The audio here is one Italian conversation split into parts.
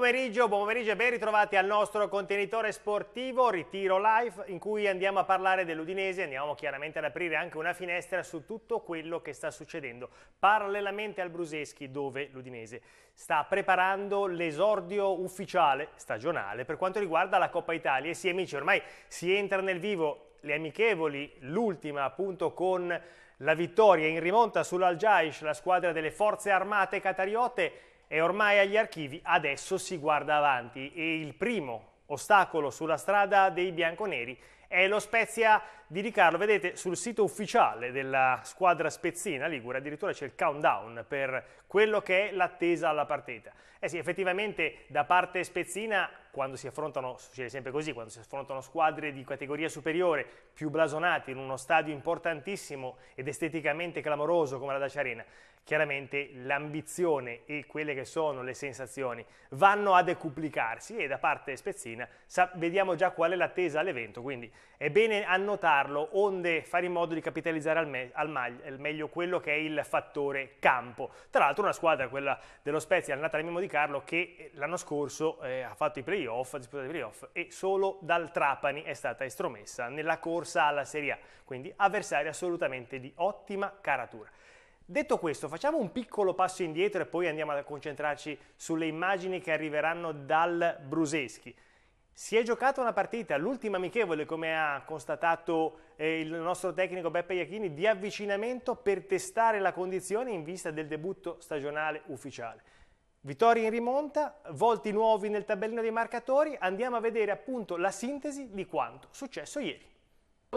pomeriggio, buon pomeriggio e ben ritrovati al nostro contenitore sportivo Ritiro Live in cui andiamo a parlare dell'Udinese, andiamo chiaramente ad aprire anche una finestra su tutto quello che sta succedendo parallelamente al Bruseschi dove l'Udinese sta preparando l'esordio ufficiale stagionale per quanto riguarda la Coppa Italia e sì amici ormai si entra nel vivo le amichevoli, l'ultima appunto con la vittoria in rimonta sull'Al Jaish, la squadra delle forze armate catariote è ormai agli archivi, adesso si guarda avanti e il primo ostacolo sulla strada dei bianconeri è lo Spezia di Riccardo. Vedete sul sito ufficiale della squadra spezzina Ligure addirittura c'è il countdown per quello che è l'attesa alla partita. Eh sì, effettivamente da parte spezzina quando si affrontano, succede sempre così, quando si affrontano squadre di categoria superiore più blasonate in uno stadio importantissimo ed esteticamente clamoroso come la Dacia Arena, chiaramente l'ambizione e quelle che sono le sensazioni vanno a decuplicarsi e da parte Spezzina vediamo già qual è l'attesa all'evento, quindi è bene annotarlo onde fare in modo di capitalizzare al, me al, al, meglio quello che è il fattore campo. Tra l'altro una squadra, quella dello Spezia, andata al Mimo di Carlo, che eh, l'anno scorso eh, ha fatto i playoff, ha disputato i playoff e solo dal Trapani è stata estromessa nella corsa alla Serie A, quindi avversaria assolutamente di ottima caratura. Detto questo, facciamo un piccolo passo indietro e poi andiamo a concentrarci sulle immagini che arriveranno dal Bruseschi. Si è giocata una partita, l'ultima amichevole, come ha constatato eh, il nostro tecnico Beppe Iachini, di avvicinamento per testare la condizione in vista del debutto stagionale ufficiale. Vittoria in rimonta, volti nuovi nel tabellino dei marcatori, andiamo a vedere appunto la sintesi di quanto successo ieri.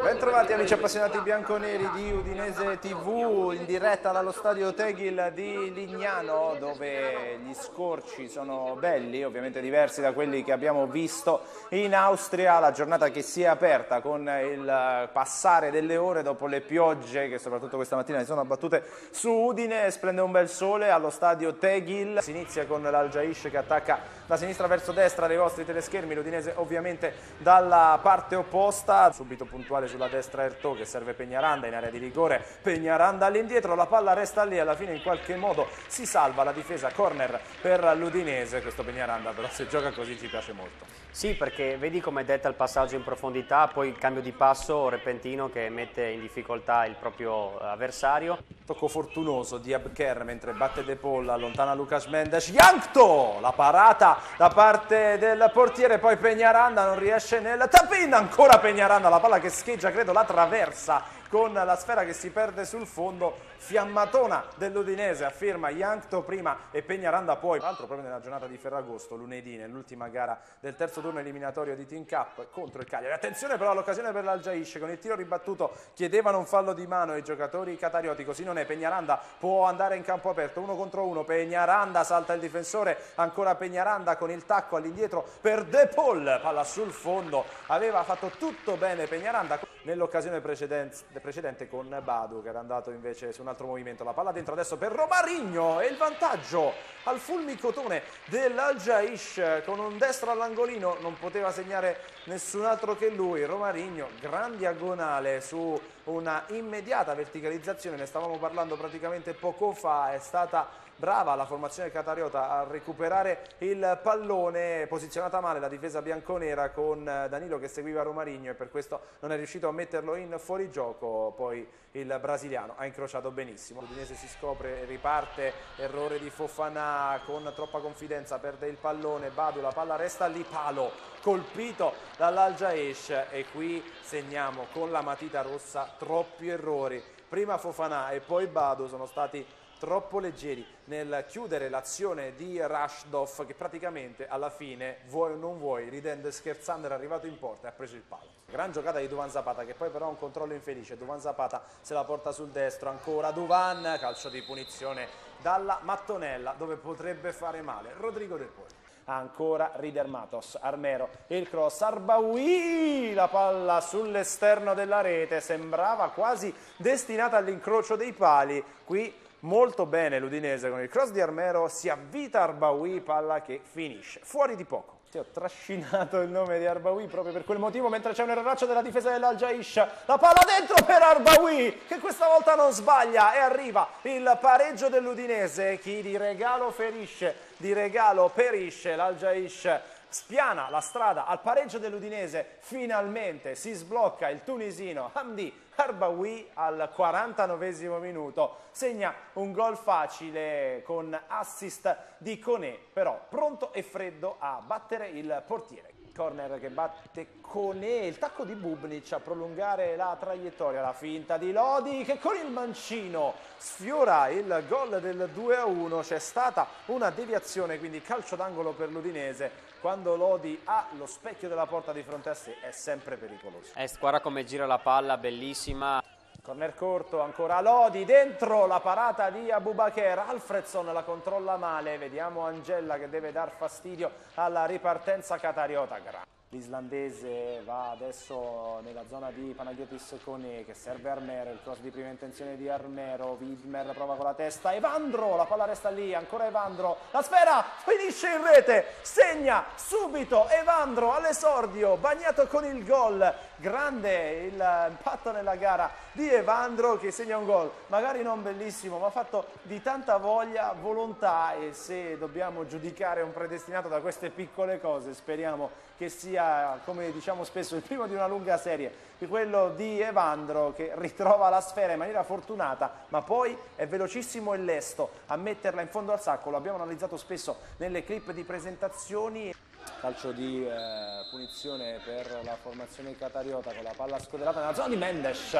Bentrovati amici appassionati bianconeri di Udinese TV in diretta dallo stadio Tegil di Lignano dove gli scorci sono belli, ovviamente diversi da quelli che abbiamo visto in Austria, la giornata che si è aperta con il passare delle ore dopo le piogge che soprattutto questa mattina si sono abbattute su Udine, splende un bel sole allo stadio Tegil si inizia con l'Algiaish che attacca da sinistra verso destra dei vostri teleschermi, l'Udinese ovviamente dalla parte opposta, subito puntuale pallone sulla destra Ertò che serve Pegnaranda in area di rigore, Pegnaranda all'indietro, la palla resta lì, alla fine in qualche modo si salva la difesa, corner per l'Udinese, questo Pegnaranda però se gioca così ci piace molto. Sì, perché vedi come è detta il passaggio in profondità, poi il cambio di passo repentino che mette in difficoltà il proprio eh, avversario. Tocco fortunoso di Abker mentre batte De Paul, allontana Lucas Mendes. Yankto! La parata da parte del portiere, poi Pegnaranda non riesce nel tapin, ancora Pegnaranda, la palla che scheggia, credo, la traversa con la sfera che si perde sul fondo, fiammatona dell'Udinese afferma Jankto prima e Pegnaranda poi, l'altro proprio nella giornata di Ferragosto, lunedì, nell'ultima gara del terzo turno eliminatorio di Team Cup contro il Cagliari. Attenzione però all'occasione per l'Algiaish, con il tiro ribattuto chiedevano un fallo di mano i giocatori catarioti, così non è, Pegnaranda può andare in campo aperto, uno contro uno, Pegnaranda salta il difensore, ancora Pegnaranda con il tacco all'indietro per De Paul, palla sul fondo, aveva fatto tutto bene Pegnaranda nell'occasione precedente, precedente con Badu che era andato invece su un altro movimento. La palla dentro adesso per Romarigno e il vantaggio al fulmicotone dell'Al-Jaish con un destro all'angolino, non poteva segnare nessun altro che lui. Romarigno, gran diagonale su una immediata verticalizzazione, ne stavamo parlando praticamente poco fa, è stata brava la formazione catariota a recuperare il pallone, posizionata male la difesa bianconera con eh, Danilo che seguiva Romarigno e per questo non è riuscito a metterlo in fuorigioco, poi il brasiliano ha incrociato benissimo. L'Udinese si scopre, riparte, errore di Fofana con troppa confidenza, perde il pallone, Badu, la palla resta lì, palo colpito dall'Al Jaesh e qui segniamo con la matita rossa troppi errori. Prima Fofana e poi Badu sono stati troppo leggeri nel chiudere l'azione di Rashdoff che praticamente alla fine vuoi o non vuoi ridendo e scherzando era arrivato in porta e ha preso il palo gran giocata di Duvan Zapata che poi però ha un controllo infelice Duvan Zapata se la porta sul destro ancora Duvan calcio di punizione dalla mattonella dove potrebbe fare male Rodrigo Del Poli ancora Rider Matos, Armero, il cross, Arbaui, la palla sull'esterno della rete, sembrava quasi destinata all'incrocio dei pali, qui molto bene l'Udinese con il cross di Armero, si avvita Arbawi, palla che finisce, fuori di poco. Ti ho trascinato il nome di Arbawi proprio per quel motivo, mentre c'è un erroraccio della difesa dell'Algiaiscia. La palla dentro per Arbawi, che questa volta non sbaglia e arriva il pareggio dell'Udinese. Chi di regalo ferisce, di regalo perisce l'Algiaiscia spiana la strada al pareggio dell'Udinese, finalmente si sblocca il tunisino Hamdi Arbawi al 49 minuto segna un gol facile con assist di Coné, però pronto e freddo a battere il portiere. Corner che batte Coné, il tacco di Bubnic a prolungare la traiettoria, la finta di Lodi che con il mancino sfiora il gol del 2-1, c'è stata una deviazione, quindi calcio d'angolo per l'Udinese quando Lodi ha lo specchio della porta di fronte a sé è sempre pericoloso. Eh, guarda come gira la palla, bellissima. Corner corto, ancora Lodi, dentro la parata di Abubakar, Alfredson la controlla male, vediamo Angella che deve dar fastidio alla ripartenza Catariota. L'islandese va adesso nella zona di Panagiotis Cone che serve Armero, il cross di prima intenzione di Armero, Widmer prova con la testa, Evandro, la palla resta lì, ancora Evandro, la sfera finisce in rete, segna subito Evandro all'esordio, bagnato con il gol, grande il impatto nella gara di Evandro che segna un gol, magari non bellissimo, ma fatto di tanta voglia, volontà e se dobbiamo giudicare un predestinato da queste piccole cose, speriamo che sia, come diciamo spesso, il primo di una lunga serie, di quello di Evandro che ritrova la sfera in maniera fortunata, ma poi è velocissimo e lesto a metterla in fondo al sacco, lo abbiamo analizzato spesso nelle clip di presentazioni calcio di eh, punizione per la formazione catariota con la palla scoderata nella zona di Mendes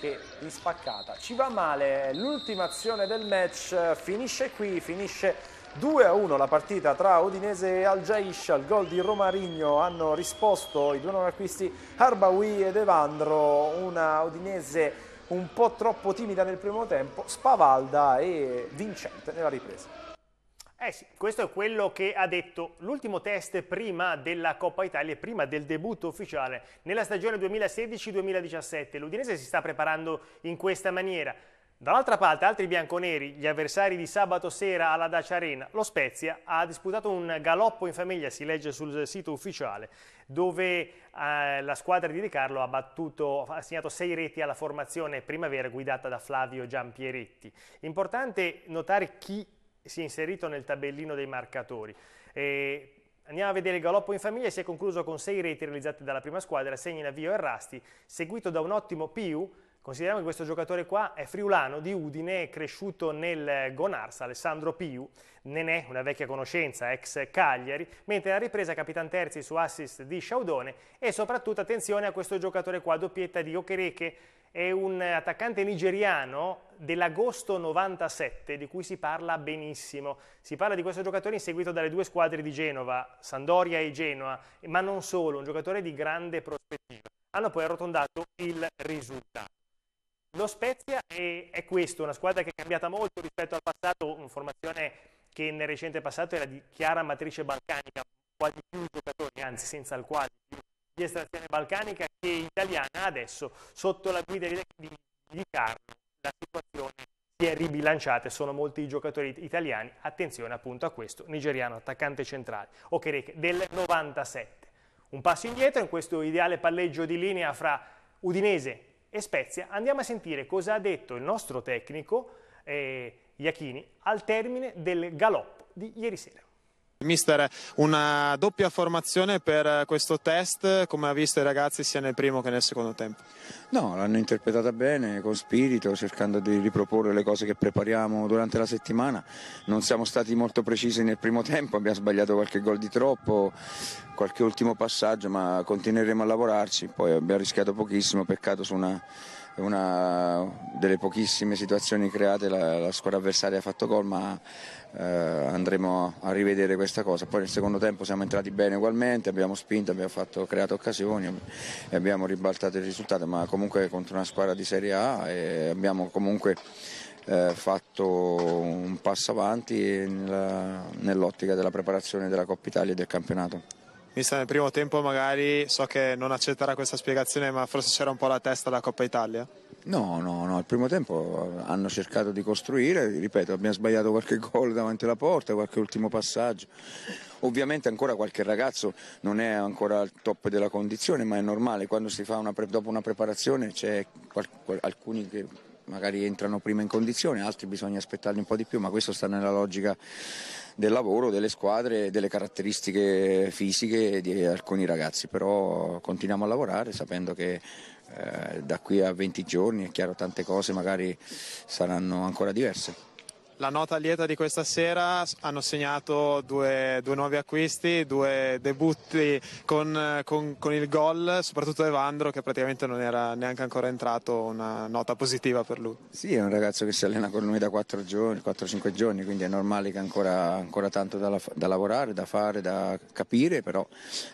che in spaccata ci va male l'ultima azione del match finisce qui finisce 2 a 1 la partita tra Udinese e Algiaish al gol di Romarigno hanno risposto i due non acquisti Arbawi ed Evandro una Udinese un po' troppo timida nel primo tempo Spavalda e Vincente nella ripresa eh sì, questo è quello che ha detto l'ultimo test prima della Coppa Italia prima del debutto ufficiale nella stagione 2016-2017. L'Udinese si sta preparando in questa maniera. Dall'altra parte, altri bianconeri, gli avversari di sabato sera alla Dacia Arena, lo Spezia ha disputato un galoppo in famiglia, si legge sul sito ufficiale, dove eh, la squadra di De Carlo ha, battuto, ha segnato sei reti alla formazione primavera guidata da Flavio Giampieretti. Importante notare chi si è inserito nel tabellino dei marcatori. E andiamo a vedere il galoppo in famiglia, si è concluso con 6 reti realizzate dalla prima squadra, segni in avvio Errasti, seguito da un ottimo Piu, Consideriamo che questo giocatore qua è friulano di Udine, cresciuto nel Gonarsa, Alessandro Piu, Nenè, una vecchia conoscenza, ex Cagliari, mentre la ripresa Capitan Terzi su assist di Sciaudone e soprattutto attenzione a questo giocatore qua, doppietta di Okereke, è un attaccante nigeriano dell'agosto 97 di cui si parla benissimo. Si parla di questo giocatore inseguito dalle due squadre di Genova, Sandoria e Genoa, ma non solo, un giocatore di grande prospettiva. Hanno poi arrotondato il risultato. Lo Spezia è, è questo, una squadra che è cambiata molto rispetto al passato, una formazione che nel recente passato era di chiara matrice balcanica, quasi più giocatori, anzi senza il quale più di estrazione balcanica che italiana adesso sotto la guida di, Carlo la situazione si è ribilanciata e sono molti i giocatori italiani attenzione appunto a questo nigeriano attaccante centrale Okereke del 97 un passo indietro in questo ideale palleggio di linea fra Udinese e Spezia andiamo a sentire cosa ha detto il nostro tecnico eh, Iachini al termine del galoppo di ieri sera Mister, una doppia formazione per questo test, come ha visto i ragazzi sia nel primo che nel secondo tempo? No, l'hanno interpretata bene, con spirito, cercando di riproporre le cose che prepariamo durante la settimana. Non siamo stati molto precisi nel primo tempo, abbiamo sbagliato qualche gol di troppo, qualche ultimo passaggio, ma continueremo a lavorarci. Poi abbiamo rischiato pochissimo, peccato su una una delle pochissime situazioni create, la, la squadra avversaria ha fatto gol ma eh, andremo a, rivedere questa cosa. Poi nel secondo tempo siamo entrati bene ugualmente, abbiamo spinto, abbiamo fatto, creato occasioni e abbiamo ribaltato il risultato, ma comunque contro una squadra di Serie A e eh, abbiamo comunque eh, fatto un passo avanti nell'ottica della preparazione della Coppa Italia e del campionato vista nel primo tempo magari so che non accetterà questa spiegazione ma forse c'era un po' la testa alla Coppa Italia? No, no, no, al primo tempo hanno cercato di costruire, ripeto, abbiamo sbagliato qualche gol davanti alla porta, qualche ultimo passaggio. Ovviamente ancora qualche ragazzo non è ancora al top della condizione, ma è normale, quando si fa una pre- dopo una preparazione c'è qual- alcuni che magari entrano prima in condizione, altri bisogna aspettarli un po' di più, ma questo sta nella logica del lavoro, delle squadre e delle caratteristiche fisiche di alcuni ragazzi, però continuiamo a lavorare sapendo che eh, da qui a 20 giorni è chiaro tante cose magari saranno ancora diverse. La nota lieta di questa sera hanno segnato due, due nuovi acquisti, due debutti con, con, con il gol, soprattutto Evandro che praticamente non era neanche ancora entrato, una nota positiva per lui. Sì, è un ragazzo che si allena con noi da 4-5 giorni, giorni, quindi è normale che ancora, ancora tanto da, da lavorare, da fare, da capire, però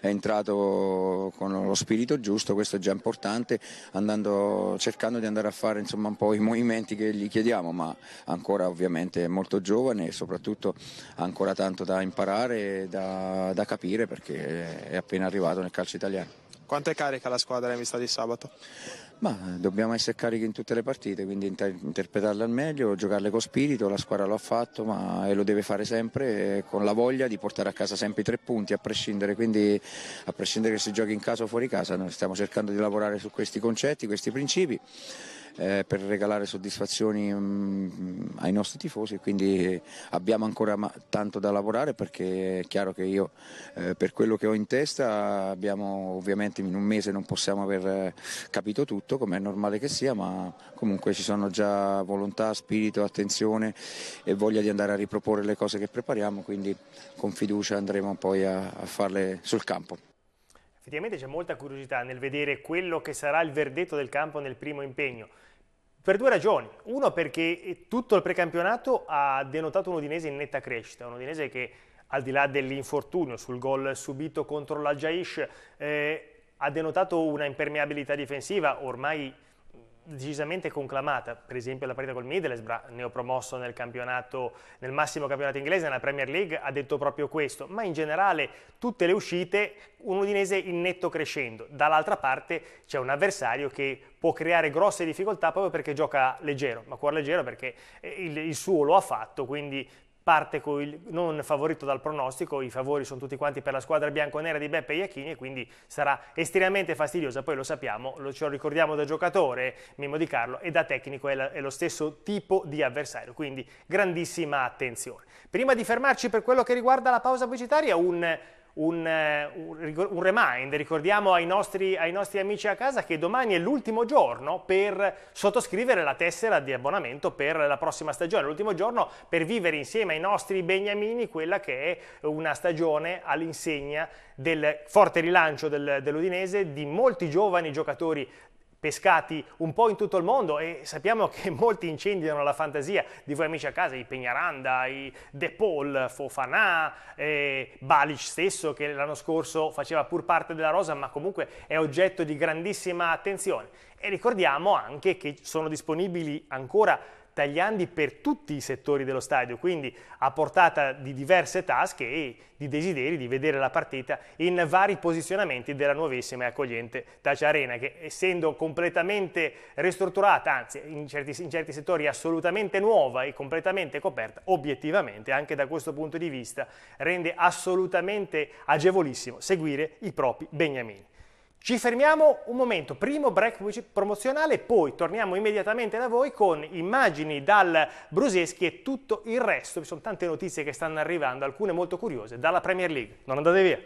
è entrato con lo spirito giusto, questo è già importante, andando, cercando di andare a fare insomma, un po' i movimenti che gli chiediamo, ma ancora ovviamente sicuramente molto giovane e soprattutto ha ancora tanto da imparare e da, da capire perché è appena arrivato nel calcio italiano. Quanto è carica la squadra in vista di sabato? Ma dobbiamo essere carichi in tutte le partite, quindi inter- interpretarle al meglio, giocarle con spirito, la squadra lo ha fatto ma, e lo deve fare sempre eh, con la voglia di portare a casa sempre i tre punti a prescindere, quindi a prescindere che si giochi in casa o fuori casa, noi stiamo cercando di lavorare su questi concetti, questi principi eh, per regalare soddisfazioni mh, mm, ai nostri tifosi e quindi eh, abbiamo ancora tanto da lavorare perché è chiaro che io eh, per quello che ho in testa abbiamo ovviamente in un mese non possiamo aver eh, capito tutto come è normale che sia ma comunque ci sono già volontà, spirito, attenzione e voglia di andare a riproporre le cose che prepariamo quindi con fiducia andremo poi a, a farle sul campo. Effettivamente c'è molta curiosità nel vedere quello che sarà il verdetto del campo nel primo impegno. Per due ragioni. Uno perché eh, tutto il precampionato ha denotato un Udinese in netta crescita, un Udinese che al di là dell'infortunio sul gol subito contro la Jaish, eh, ha denotato una impermeabilità difensiva ormai decisamente conclamata, per esempio la partita col Middlesbrough, neopromosso nel, campionato, nel massimo campionato inglese, nella Premier League, ha detto proprio questo, ma in generale tutte le uscite, un Udinese in netto crescendo, dall'altra parte c'è un avversario che può creare grosse difficoltà proprio perché gioca leggero, ma cuore leggero perché eh, il, il suo lo ha fatto, quindi parte con il, non favorito dal pronostico, i favori sono tutti quanti per la squadra bianconera di Beppe Iachini e quindi sarà estremamente fastidiosa, poi lo sappiamo, lo, ce lo ricordiamo da giocatore Mimo Di Carlo e da tecnico è, la, è lo stesso tipo di avversario, quindi grandissima attenzione. Prima di fermarci per quello che riguarda la pausa pubblicitaria, un un, eh, un, remind, ricordiamo ai nostri, ai nostri amici a casa che domani è l'ultimo giorno per sottoscrivere la tessera di abbonamento per la prossima stagione, l'ultimo giorno per vivere insieme ai nostri beniamini quella che è una stagione all'insegna del forte rilancio del, dell'Udinese, di molti giovani giocatori pescati un po' in tutto il mondo e sappiamo che molti incendiano la fantasia di voi amici a casa, i Pegnaranda, i De Paul, Fofanà, eh, Balic stesso che l'anno scorso faceva pur parte della rosa ma comunque è oggetto di grandissima attenzione. E ricordiamo anche che sono disponibili ancora tagliandi per tutti i settori dello stadio, quindi a portata di diverse tasche e di desideri di vedere la partita in vari posizionamenti della nuovissima e accogliente Dacia Arena, che essendo completamente ristrutturata, anzi in certi, in certi settori assolutamente nuova e completamente coperta, obiettivamente anche da questo punto di vista rende assolutamente agevolissimo seguire i propri beniamini. Ci fermiamo un momento, primo break promozionale, poi torniamo immediatamente da voi con immagini dal Bruseschi e tutto il resto. Ci sono tante notizie che stanno arrivando, alcune molto curiose, dalla Premier League. Non andate via!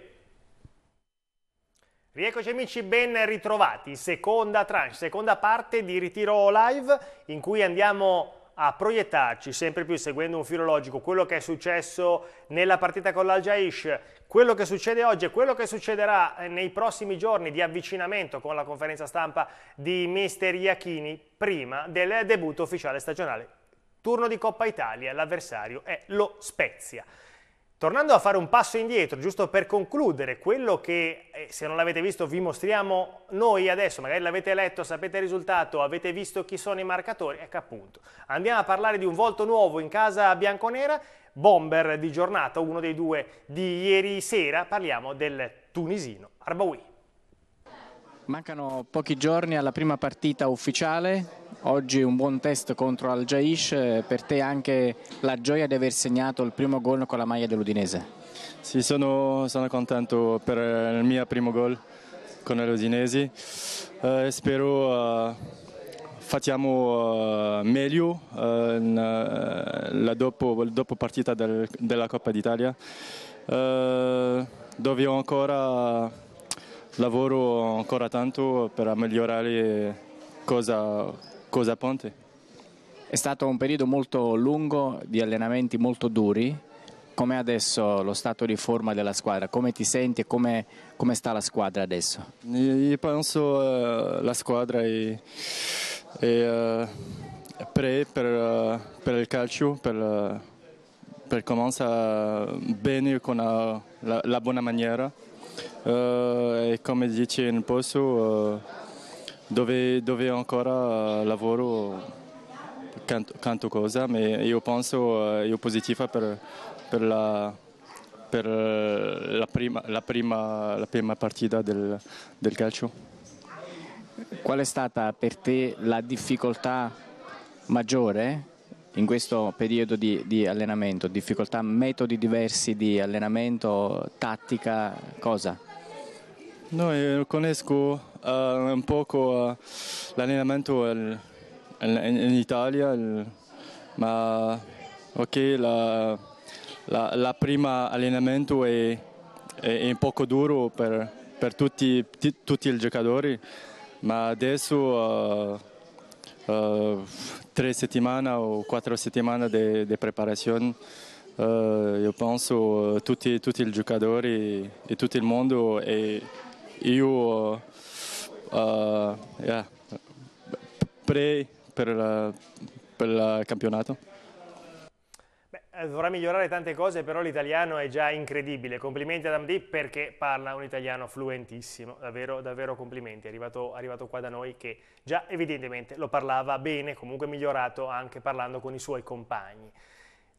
Rieccoci amici, ben ritrovati. Seconda tranche, seconda parte di Ritiro Live in cui andiamo a proiettarci sempre più seguendo un filo logico quello che è successo nella partita con l'Al-Jaish, quello che succede oggi e quello che succederà eh, nei prossimi giorni di avvicinamento con la conferenza stampa di mister Iachini prima del debutto ufficiale stagionale. Turno di Coppa Italia, l'avversario è lo Spezia. Tornando a fare un passo indietro, giusto per concludere, quello che eh, se non l'avete visto vi mostriamo noi adesso, magari l'avete letto, sapete il risultato, avete visto chi sono i marcatori, ecco appunto. Andiamo a parlare di un volto nuovo in casa bianconera, bomber di giornata, uno dei due di ieri sera, parliamo del tunisino Arbawi. Mancano pochi giorni alla prima partita ufficiale Oggi un buon test contro Al Jaish, per te anche la gioia di aver segnato il primo gol con la maglia dell'Udinese. Sì, sono, sono, contento per il mio primo gol con l'Udinese. Eh, spero eh, facciamo eh, meglio eh, eh dopo, dopo, partita del, della Coppa d'Italia, eh, dove ho ancora lavoro ancora tanto per migliorare cosa Cosa Ponte? È stato un periodo molto lungo di allenamenti molto duri. Com'è adesso lo stato di forma della squadra? Come ti senti e come, come, sta la squadra adesso? Io penso che uh, la squadra è, è uh, pre per, uh, per, il calcio, per, eh, per cominciare bene con la, la buona maniera. e come dice in posto dove, dove ancora eh, lavoro canto, canto cosa, ma io penso eh, io positiva per, per, la, per eh, la, prima, la, prima, la, prima, partita del, del calcio. Qual è stata per te la difficoltà maggiore in questo periodo di, di, allenamento? Difficoltà, metodi diversi di allenamento, tattica, cosa? No, eh, conosco uh, un poco uh, l'allenamento in, in, Italia, il, ma ok, la, la, la, prima allenamento è, è, un poco duro per, per tutti, tutti, i giocatori, ma adesso uh, tre settimane o quattro settimane di preparazione Uh, io penso uh, tutti, tutti i giocatori e tutto il mondo è, io uh, yeah, pre per, per il campionato. dovrà eh, migliorare tante cose, però l'italiano è già incredibile. Complimenti ad Amdi perché parla un italiano fluentissimo, davvero, davvero complimenti. È arrivato, arrivato qua da noi che già evidentemente lo parlava bene, comunque migliorato anche parlando con i suoi compagni.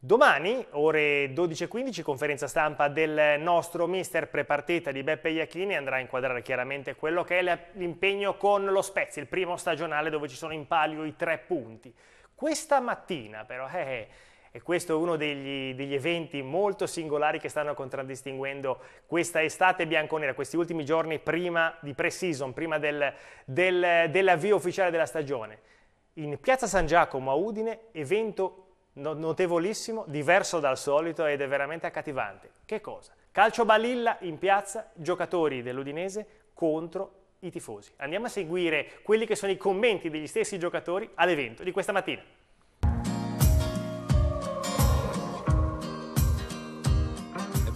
Domani, ore 12.15, conferenza stampa del nostro mister prepartita di Beppe Iachini andrà a inquadrare chiaramente quello che è l'impegno con lo Spezia, il primo stagionale dove ci sono in palio i tre punti. Questa mattina però, eh, eh, e questo è uno degli, degli, eventi molto singolari che stanno contraddistinguendo questa estate bianconera, questi ultimi giorni prima di pre-season, prima del, del, dell'avvio ufficiale della stagione. In piazza San Giacomo a Udine, evento notevolissimo, diverso dal solito ed è veramente accattivante. Che cosa? Calcio balilla in piazza, giocatori dell'Udinese contro i tifosi. Andiamo a seguire quelli che sono i commenti degli stessi giocatori all'evento di questa mattina.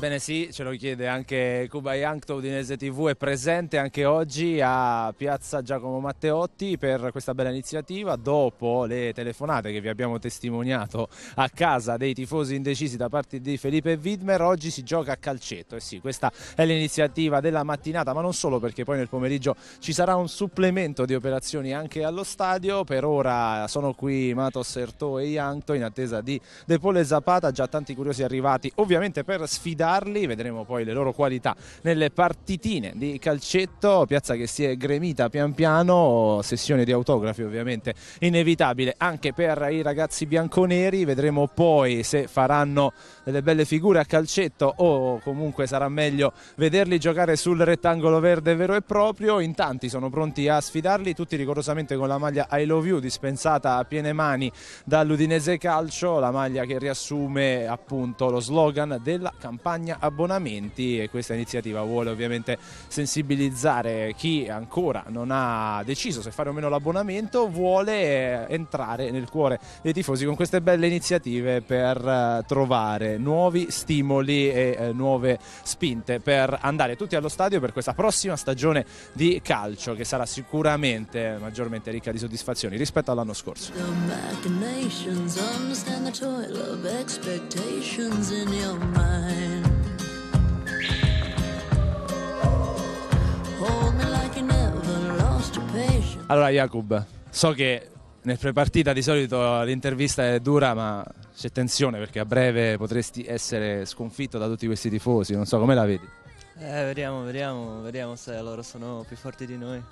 Ebbene sì, ce lo chiede anche Cuba Yankto Udinese TV, è presente anche oggi a Piazza Giacomo Matteotti per questa bella iniziativa. Dopo le telefonate che vi abbiamo testimoniato a casa dei tifosi indecisi da parte di Felipe Widmer, oggi si gioca a calcetto. E sì, questa è l'iniziativa della mattinata, ma non solo perché poi nel pomeriggio ci sarà un supplemento di operazioni anche allo stadio. Per ora sono qui Matos Erto e Yankto in attesa di De Pole Zapata, già tanti curiosi arrivati ovviamente per sfidare valutarli, vedremo poi le loro qualità nelle partitine di calcetto, piazza che si è gremita pian piano, sessione di autografi ovviamente inevitabile anche per i ragazzi bianconeri, vedremo poi se faranno delle belle figure a calcetto o comunque sarà meglio vederli giocare sul rettangolo verde vero e proprio. In tanti sono pronti a sfidarli, tutti rigorosamente con la maglia I Love You dispensata a piene mani dall'Udinese Calcio, la maglia che riassume appunto lo slogan della campagna abbonamenti e questa iniziativa vuole ovviamente sensibilizzare chi ancora non ha deciso se fare o meno l'abbonamento, vuole eh, entrare nel cuore dei tifosi con queste belle iniziative per eh, trovare nuovi stimoli e eh, nuove spinte per andare tutti allo stadio per questa prossima stagione di calcio che sarà sicuramente maggiormente ricca di soddisfazioni rispetto all'anno scorso. Allora Jacob, so che nel prepartita di solito l'intervista è dura ma c'è tensione perché a breve potresti essere sconfitto da tutti questi tifosi, non so come la vedi. Eh, vediamo, vediamo, vediamo se loro sono più forti di noi.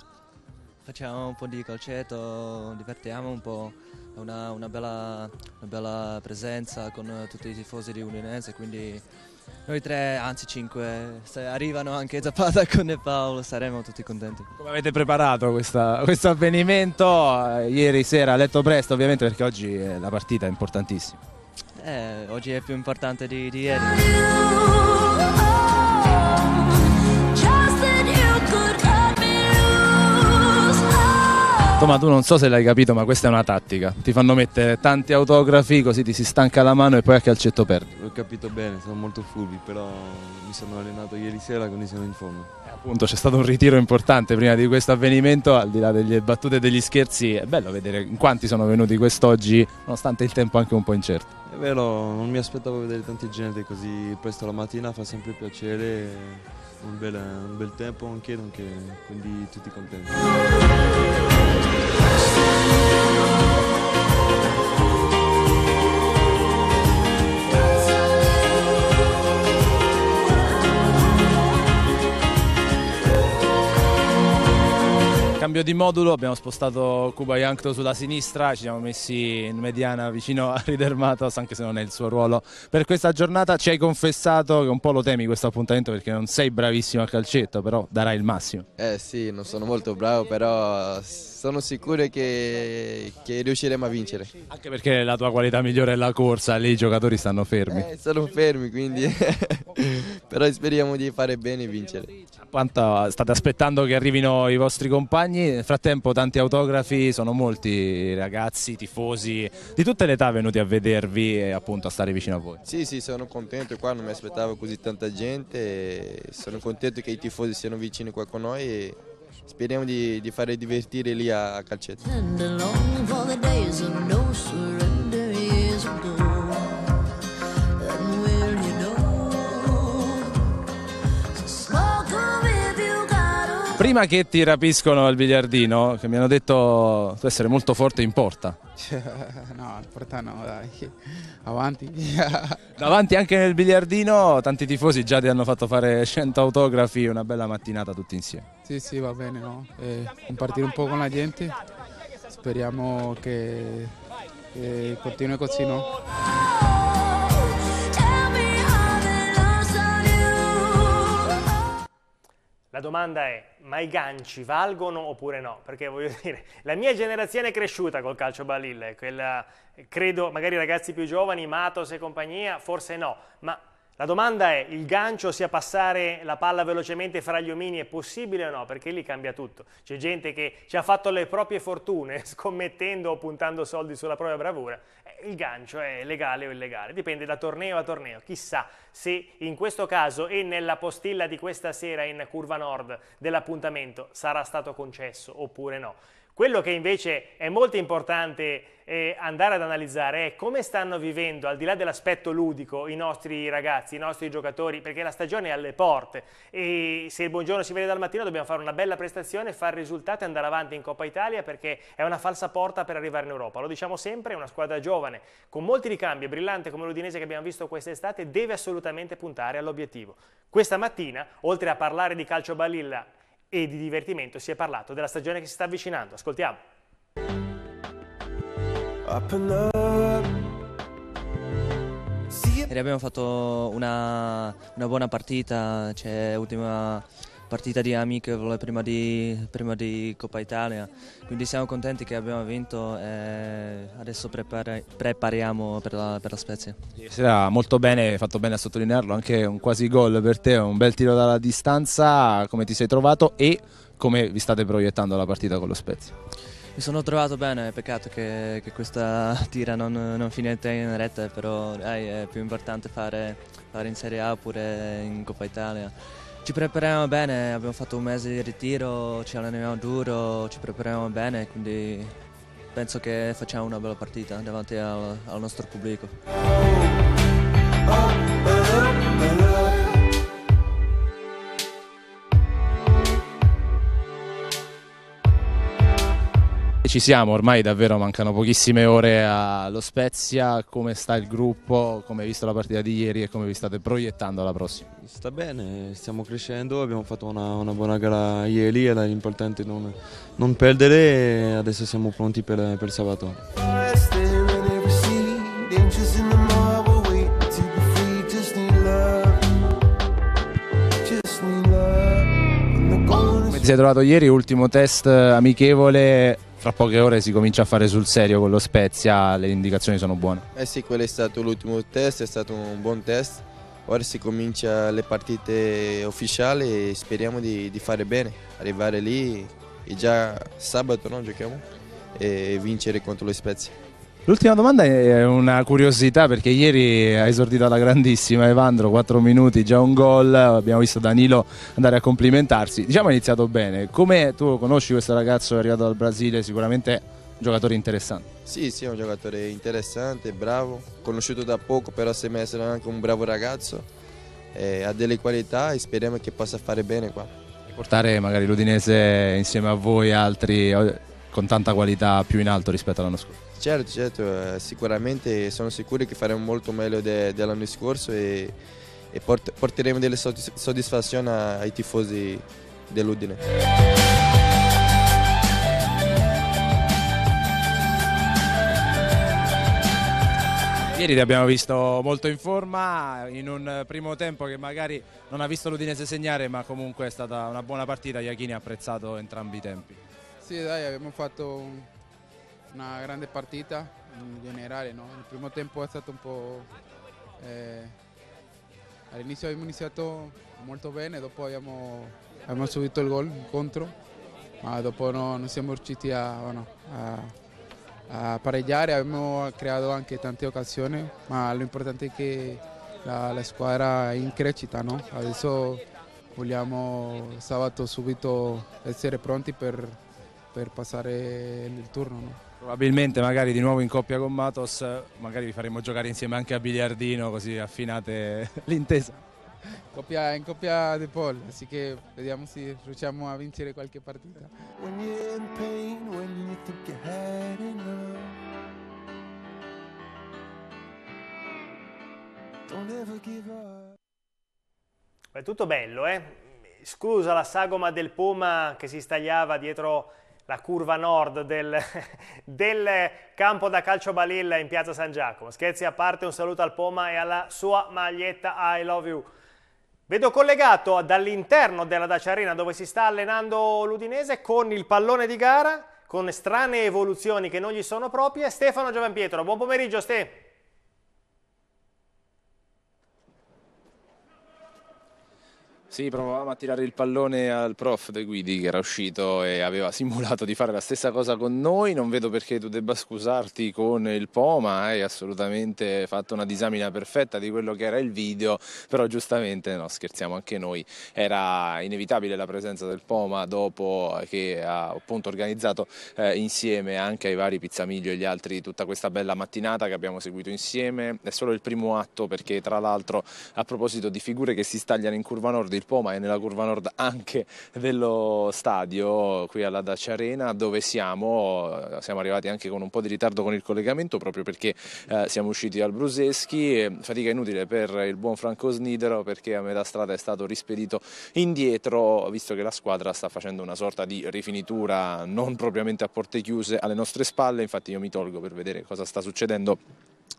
Facciamo un po' di calcetto, divertiamo un po', è una, una, bella, una bella presenza con tutti i tifosi di Udinese, quindi noi tre, anzi cinque, se arrivano anche Zapata con De Paolo saremo tutti contenti. Come avete preparato questa, questo avvenimento? Eh, ieri sera a letto presto ovviamente perché oggi è eh, la partita è importantissima. Eh, oggi è più importante di, di ieri. Toma, esatto, tu non so se l'hai capito, ma questa è una tattica. Ti fanno mettere tanti autografi così ti si stanca la mano e poi a calcetto perdi. Ho capito bene, sono molto furbi, però mi sono allenato ieri sera, quindi sono in fondo. Eh, appunto, c'è stato un ritiro importante prima di questo avvenimento, al di là delle battute e degli scherzi. È bello vedere in quanti sono venuti quest'oggi, nonostante il tempo anche un po' incerto. È vero, non mi aspettavo vedere tanta gente così presto la mattina, fa sempre piacere. Un bel, un bel tempo anche, quindi tutti contenti cambio di modulo, abbiamo spostato Cuba Yankto sulla sinistra, ci siamo messi in mediana vicino a Rider Matos, anche se non è il suo ruolo. Per questa giornata ci hai confessato che un po' lo temi questo appuntamento perché non sei bravissimo a calcetto, però darai il massimo. Eh sì, non sono molto bravo, però sono sicuro che, che, riusciremo a vincere. Anche perché la tua qualità migliore è la corsa, lì i giocatori stanno fermi. Eh, sono fermi, quindi però speriamo di fare bene e vincere. Quanto state aspettando che arrivino i vostri compagni? Nel frattempo tanti autografi, sono molti ragazzi, tifosi di tutte le età venuti a vedervi e appunto a stare vicino a voi. Sì, sì, sono contento qua, non mi aspettavo così tanta gente, sono contento che i tifosi siano vicini qua con noi. E Speriamo di, di fare divertire lì a, a calcetto. Prima che ti rapiscono al biliardino, che mi hanno detto tu essere molto forte in porta. No, in porta no, dai. Avanti. Davanti anche nel biliardino, tanti tifosi già ti hanno fatto fare 100 autografi, una bella mattinata tutti insieme. Sì, sì, va bene, no? Eh, compartire un po' con la gente. Speriamo che, che continui così, no? La domanda è, ma i ganci valgono oppure no? Perché voglio dire, la mia generazione è cresciuta col calcio balille, quella, credo magari i ragazzi più giovani, Matos e compagnia, forse no, ma la domanda è, il gancio, ossia passare la palla velocemente fra gli omini, è possibile o no? Perché lì cambia tutto. C'è gente che ci ha fatto le proprie fortune scommettendo o puntando soldi sulla propria bravura il gancio è legale o illegale, dipende da torneo a torneo, chissà se in questo caso e nella postilla di questa sera in curva nord dell'appuntamento sarà stato concesso oppure no. Quello che invece è molto importante eh, andare ad analizzare è come stanno vivendo, al di là dell'aspetto ludico, i nostri ragazzi, i nostri giocatori, perché la stagione è alle porte e se il buongiorno si vede dal mattino dobbiamo fare una bella prestazione, fare risultati e andare avanti in Coppa Italia perché è una falsa porta per arrivare in Europa. Lo diciamo sempre, è una squadra giovane, con molti ricambi, brillante come l'Udinese che abbiamo visto quest'estate, deve assolutamente puntare all'obiettivo. Questa mattina, oltre a parlare di calcio balilla e di divertimento si è parlato della stagione che si sta avvicinando. Ascoltiamo. Ieri abbiamo fatto una, una buona partita, cioè ultima partita di amiche, prima, di, prima di Coppa Italia, quindi siamo contenti che abbiamo vinto e adesso prepari, prepariamo per la, per la Spezia. Sera molto bene, hai fatto bene a sottolinearlo, anche un quasi gol per te, un bel tiro dalla distanza, come ti sei trovato e come vi state proiettando la partita con lo Spezia? Mi sono trovato bene, peccato che, che questa tira non, non finette in rete, però eh, è più importante fare, fare in Serie A oppure in Coppa Italia. Ci prepariamo bene, abbiamo fatto un mese di ritiro, ci alleniamo duro, ci prepariamo bene, quindi penso che facciamo una bella partita davanti al, al nostro pubblico. ci siamo, ormai davvero mancano pochissime ore allo Spezia, come sta il gruppo, come hai visto la partita di ieri e come vi state proiettando alla prossima? Sta bene, stiamo crescendo, abbiamo fatto una, una buona gara ieri, era importante non, non perdere e adesso siamo pronti per, per sabato. ti sei trovato ieri, ultimo test eh, amichevole fra poche ore si comincia a fare sul serio con lo Spezia, le indicazioni sono buone. Eh sì, quello è stato l'ultimo test, è stato un buon test, ora si comincia le partite ufficiali e speriamo di, di fare bene, arrivare lì e già sabato no, giochiamo e vincere contro lo Spezia. L'ultima domanda è una curiosità perché ieri ha esordito alla grandissima Evandro, 4 minuti, già un gol, abbiamo visto Danilo andare a complimentarsi, diciamo ha iniziato bene, come tu conosci questo ragazzo arrivato dal Brasile, sicuramente un giocatore interessante. Sì, sì, è un giocatore interessante, bravo, conosciuto da poco però sembra essere anche un bravo ragazzo, eh, ha delle qualità e speriamo che possa fare bene qua. E portare magari l'Udinese insieme a voi altri eh, con tanta qualità più in alto rispetto all'anno scorso. Certo, certo, eh, sicuramente sono sicuri che faremo molto meglio de, dell'anno scorso e, e port, porteremo delle soddisfazioni ai tifosi dell'Udine. Ieri ti abbiamo visto molto in forma, in un primo tempo che magari non ha visto l'Udinese segnare ma comunque è stata una buona partita, Iachini ha apprezzato entrambi i tempi. Sì dai, abbiamo fatto una grande partita in generale, no? il primo tempo è stato un po'... Eh, all'inizio abbiamo iniziato molto bene, dopo abbiamo, abbiamo subito il gol contro, ma dopo no, non siamo riusciti a, bueno, a, a, pareggiare, abbiamo creato anche tante occasioni, ma l'importante è che la, la squadra è in crescita, no? adesso vogliamo sabato subito essere pronti per, per passare il turno. Probabilmente magari di nuovo in coppia con Matos, magari vi faremo giocare insieme anche a biliardino così affinate l'intesa. Coppia, in coppia De Paul, así che vediamo se riusciamo a vincere qualche partita. When you're in pain, when you think you had enough Don't ever give up È tutto bello, eh? Scusa la sagoma del Puma che si stagliava dietro la curva nord del, del, campo da calcio Balilla in piazza San Giacomo. Scherzi a parte, un saluto al Poma e alla sua maglietta I Love You. Vedo collegato dall'interno della Daciarina dove si sta allenando l'Udinese con il pallone di gara, con strane evoluzioni che non gli sono proprie, Stefano Giovanpietro. Buon pomeriggio Stefano. Sì, provavamo a tirare il pallone al prof De Guidi che era uscito e aveva simulato di fare la stessa cosa con noi. Non vedo perché tu debba scusarti con il Po, ma hai assolutamente fatto una disamina perfetta di quello che era il video. Però giustamente, no, scherziamo anche noi, era inevitabile la presenza del Po, ma dopo eh, che ha appunto organizzato eh, insieme anche ai vari Pizzamiglio e gli altri tutta questa bella mattinata che abbiamo seguito insieme. È solo il primo atto perché tra l'altro a proposito di figure che si stagliano in curva nord, il Po ma è nella curva nord anche dello stadio qui alla Dacia Arena dove siamo, siamo arrivati anche con un po' di ritardo con il collegamento proprio perché eh, siamo usciti dal Bruseschi, fatica inutile per il buon Franco Snidero perché a metà strada è stato rispedito indietro visto che la squadra sta facendo una sorta di rifinitura non propriamente a porte chiuse alle nostre spalle, infatti io mi tolgo per vedere cosa sta succedendo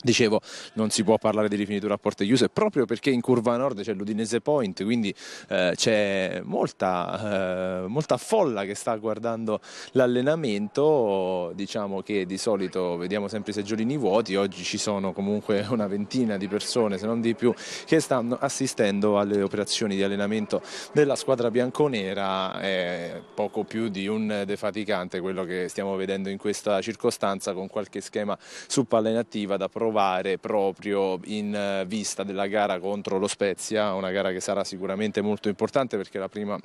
Dicevo, non si può parlare di rifinitura a porte chiuse proprio perché in curva nord c'è l'Udinese Point, quindi eh, c'è molta, eh, molta, folla che sta guardando l'allenamento. Diciamo che di solito vediamo sempre i seggiolini vuoti, oggi ci sono comunque una ventina di persone, se non di più, che stanno assistendo alle operazioni di allenamento della squadra bianconera. È poco più di un defaticante quello che stiamo vedendo in questa circostanza con qualche schema su palla inattiva da provare provare proprio in eh, vista della gara contro lo Spezia, una gara che sarà sicuramente molto importante perché è la prima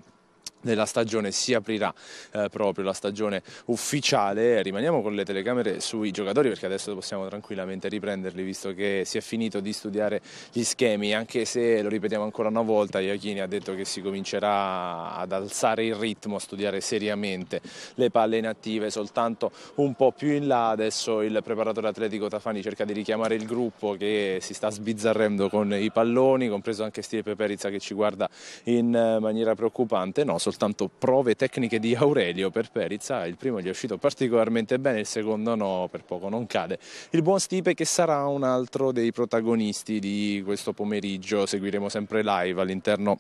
della stagione si aprirà eh, proprio la stagione ufficiale rimaniamo con le telecamere sui giocatori perché adesso possiamo tranquillamente riprenderli visto che si è finito di studiare gli schemi anche se lo ripetiamo ancora una volta Iachini ha detto che si comincerà ad alzare il ritmo a studiare seriamente le palle inattive soltanto un po' più in là adesso il preparatore atletico Tafani cerca di richiamare il gruppo che si sta sbizzarrendo con i palloni compreso anche Steve Perizza che ci guarda in eh, maniera preoccupante no, soltanto prove tecniche di Aurelio per Perizza, il primo gli è uscito particolarmente bene, il secondo no, per poco non cade. Il buon Stipe che sarà un altro dei protagonisti di questo pomeriggio, seguiremo sempre live all'interno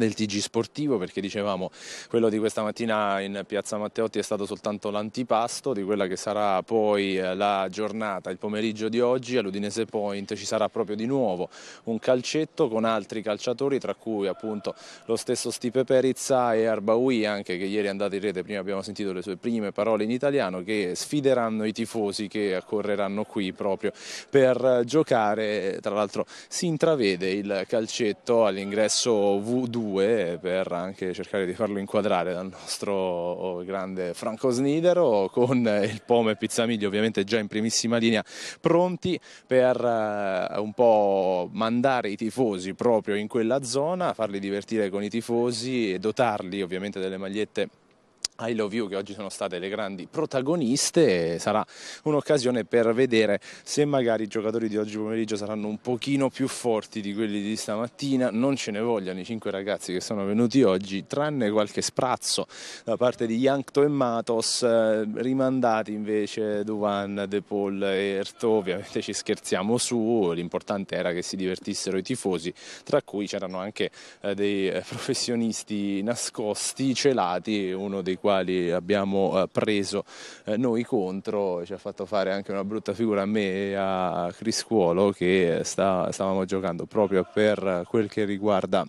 del TG Sportivo perché dicevamo quello di questa mattina in Piazza Matteotti è stato soltanto l'antipasto di quella che sarà poi eh, la giornata, il pomeriggio di oggi all'Udinese Point ci sarà proprio di nuovo un calcetto con altri calciatori tra cui appunto lo stesso Stipe Perizza e Arbaui anche che ieri è andato in rete, prima abbiamo sentito le sue prime parole in italiano che sfideranno i tifosi che accorreranno qui proprio per giocare, tra l'altro si intravede il calcetto all'ingresso V2 due per anche cercare di farlo inquadrare dal nostro oh, grande Franco Snidero oh, con il Pome e Pizzamiglio ovviamente già in primissima linea pronti per eh, un po' mandare i tifosi proprio in quella zona, farli divertire con i tifosi e dotarli ovviamente delle magliette i Love You che oggi sono state le grandi protagoniste sarà un'occasione per vedere se magari i giocatori di oggi pomeriggio saranno un pochino più forti di quelli di stamattina non ce ne vogliano i cinque ragazzi che sono venuti oggi tranne qualche sprazzo da parte di Yankto e Matos eh, rimandati invece Duvan, De Paul e Erto ovviamente ci scherziamo su l'importante era che si divertissero i tifosi tra cui c'erano anche eh, dei eh, professionisti nascosti celati uno dei quali quali abbiamo eh, preso eh, noi contro, ci ha fatto fare anche una brutta figura a me e a Criscuolo che sta, stavamo giocando proprio per quel che riguarda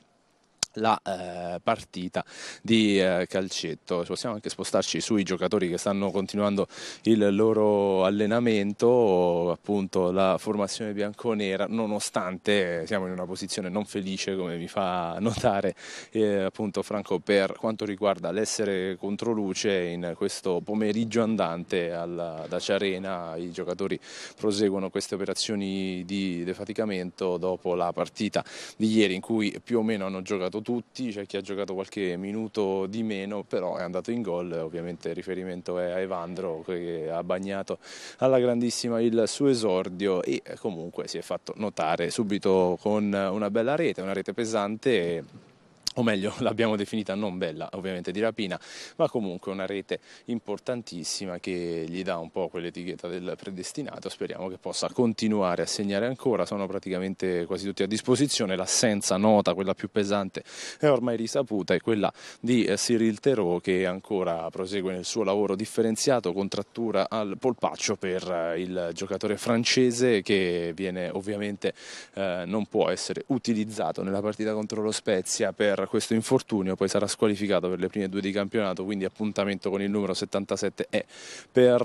la eh, partita di eh, calcetto. Possiamo anche spostarci sui giocatori che stanno continuando il loro allenamento, appunto la formazione bianconera, nonostante siamo in una posizione non felice, come mi fa notare eh, appunto Franco, per quanto riguarda l'essere controluce in questo pomeriggio andante alla Dacia Arena. I giocatori proseguono queste operazioni di defaticamento dopo la partita di ieri in cui più o meno hanno giocato tutti, c'è chi ha giocato qualche minuto di meno, però è andato in gol, ovviamente il riferimento è a Evandro che ha bagnato alla grandissima il suo esordio e comunque si è fatto notare subito con una bella rete, una rete pesante o meglio l'abbiamo definita non bella ovviamente di rapina, ma comunque una rete importantissima che gli dà un po' quell'etichetta del predestinato, speriamo che possa continuare a segnare ancora, sono praticamente quasi tutti a disposizione, l'assenza nota, quella più pesante è ormai risaputa, è quella di eh, Cyril Theroux che ancora prosegue nel suo lavoro differenziato, contrattura al polpaccio per eh, il giocatore francese che viene ovviamente eh, non può essere utilizzato nella partita contro lo Spezia per per questo infortunio, poi sarà squalificato per le prime due di campionato, quindi appuntamento con il numero 77 è per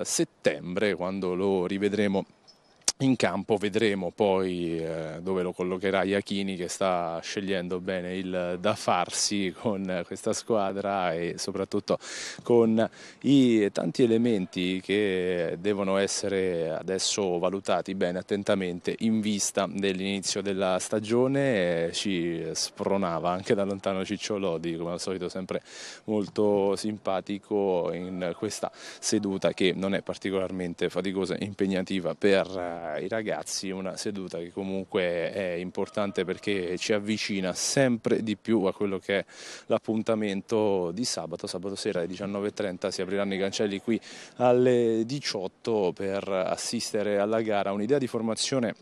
eh, settembre, quando lo rivedremo in campo vedremo poi eh, dove lo collocherà Iachini che sta scegliendo bene il eh, da farsi con questa squadra e soprattutto con i tanti elementi che devono essere adesso valutati bene attentamente in vista dell'inizio della stagione eh, ci spronava anche da lontano Cicciolodi come al solito sempre molto simpatico in questa seduta che non è particolarmente faticosa e impegnativa per ai ragazzi una seduta che comunque è importante perché ci avvicina sempre di più a quello che è l'appuntamento di sabato. Sabato sera alle 19.30 si apriranno i cancelli qui alle 18 per assistere alla gara. Un'idea di formazione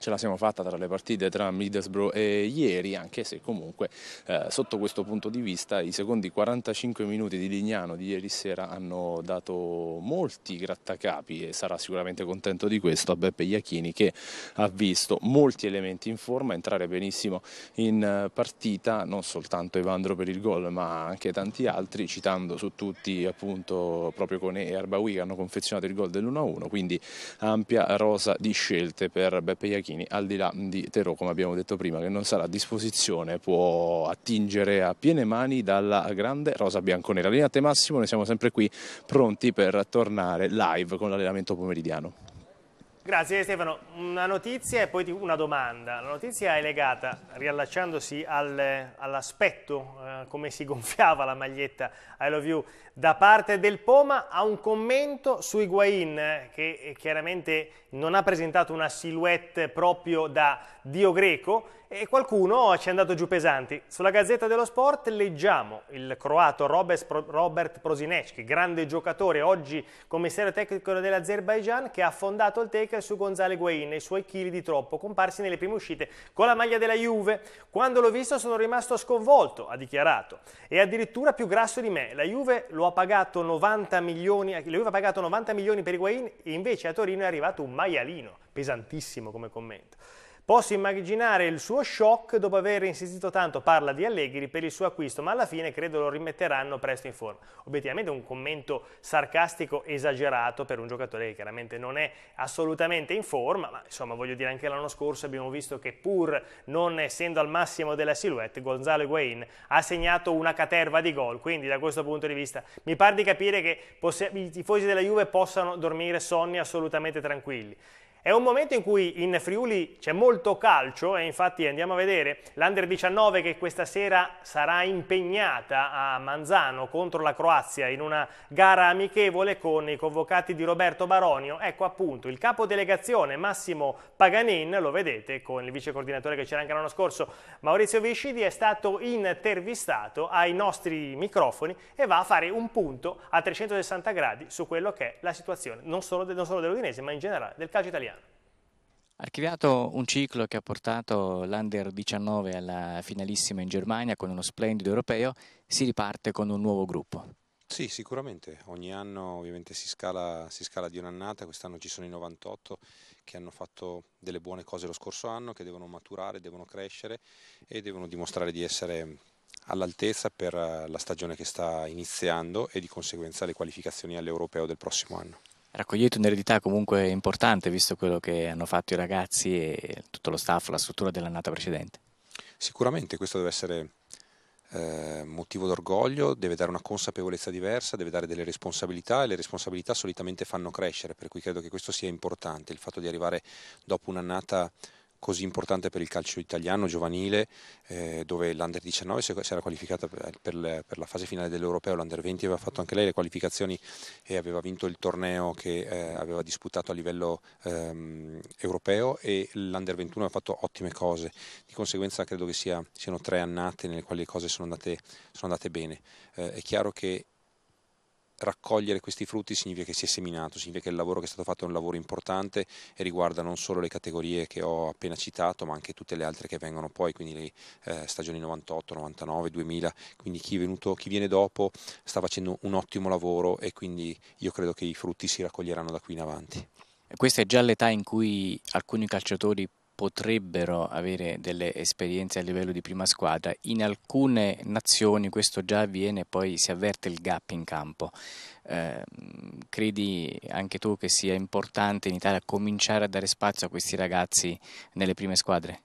ce la siamo fatta tra le partite tra Middlesbrough e ieri, anche se comunque eh, sotto questo punto di vista i secondi 45 minuti di Lignano di ieri sera hanno dato molti grattacapi e sarà sicuramente contento di questo a Beppe Iachini che ha visto molti elementi in forma entrare benissimo in eh, partita, non soltanto Evandro per il gol ma anche tanti altri, citando su tutti appunto proprio con e Arbaui che hanno confezionato il gol dell'1-1, quindi ampia rosa di scelte per Beppe Iachini Franchini, al di là di Terò, come abbiamo detto prima, che non sarà a disposizione, può attingere a piene mani dalla grande rosa bianconera. Linea a te Massimo, noi siamo sempre qui pronti per tornare live con l'allenamento pomeridiano. Grazie Stefano. Una notizia e poi una domanda. La notizia è legata, riallacciandosi al, all'aspetto, eh, come si gonfiava la maglietta I Love You da parte del Poma, a un commento su Higuain eh, che eh, chiaramente non ha presentato una silhouette proprio da dio greco, e qualcuno ci è andato giù pesanti. Sulla Gazzetta dello Sport leggiamo il croato Robert Prosinecki, grande giocatore, oggi commissario tecnico dell'Azerbaigian, che ha affondato il taker su Gonzalo Guain e i suoi chili di troppo, comparsi nelle prime uscite con la maglia della Juve. Quando l'ho visto sono rimasto sconvolto, ha dichiarato. È addirittura più grasso di me. La Juve lo ha pagato 90 milioni, la Juve ha pagato 90 milioni per Guain e invece a Torino è arrivato un maialino, pesantissimo come commento. Posso immaginare il suo shock dopo aver insistito tanto, parla di Allegri, per il suo acquisto, ma alla fine credo lo rimetteranno presto in forma. Obiettivamente un commento sarcastico esagerato per un giocatore che chiaramente non è assolutamente in forma, ma insomma voglio dire anche l'anno scorso abbiamo visto che pur non essendo al massimo della silhouette, Gonzalo Higuain ha segnato una caterva di gol, quindi da questo punto di vista mi pare di capire che i tifosi della Juve possano dormire sonni assolutamente tranquilli. È un momento in cui in Friuli c'è molto calcio e eh, infatti andiamo a vedere l'Under 19 che questa sera sarà impegnata a Manzano contro la Croazia in una gara amichevole con i convocati di Roberto Baronio. Ecco appunto il capo delegazione Massimo Paganin, lo vedete con il vice coordinatore che c'era anche l'anno scorso Maurizio Viscidi, è stato intervistato ai nostri microfoni e va a fare un punto a 360 gradi su quello che è la situazione non solo, de non solo dell'Udinese ma in generale del calcio italiano. Archiviato un ciclo che ha portato l'Under 19 alla finalissima in Germania con uno splendido europeo, si riparte con un nuovo gruppo. Sì, sicuramente. Ogni anno ovviamente si scala, si scala di un'annata, quest'anno ci sono i 98 che hanno fatto delle buone cose lo scorso anno, che devono maturare, devono crescere e devono dimostrare di essere all'altezza per la stagione che sta iniziando e di conseguenza le qualificazioni all'europeo del prossimo anno. Raccogliete un'eredità comunque importante, visto quello che hanno fatto i ragazzi e tutto lo staff, la struttura dell'annata precedente. Sicuramente questo deve essere eh, motivo d'orgoglio, deve dare una consapevolezza diversa, deve dare delle responsabilità e le responsabilità solitamente fanno crescere, per cui credo che questo sia importante, il fatto di arrivare dopo un'annata così importante per il calcio italiano giovanile, eh, dove l'Under 19 si era qualificata per, eh, per, la fase finale dell'Europeo, l'Under 20 aveva fatto anche lei le qualificazioni e aveva vinto il torneo che eh, aveva disputato a livello ehm, europeo e l'Under 21 ha fatto ottime cose, di conseguenza credo che sia, siano tre annate nelle quali le cose sono andate, sono andate bene. Eh, è chiaro che raccogliere questi frutti significa che si è seminato, significa che il lavoro che è stato fatto è un lavoro importante e riguarda non solo le categorie che ho appena citato, ma anche tutte le altre che vengono poi, quindi le eh, stagioni 98, 99, 2000, quindi chi, venuto, chi viene dopo sta facendo un ottimo lavoro e quindi io credo che i frutti si raccoglieranno da qui in avanti. Questa è già l'età in cui alcuni calciatori potrebbero avere delle esperienze a livello di prima squadra. In alcune nazioni questo già avviene, poi si avverte il gap in campo. Eh, credi anche tu che sia importante in Italia cominciare a dare spazio a questi ragazzi nelle prime squadre?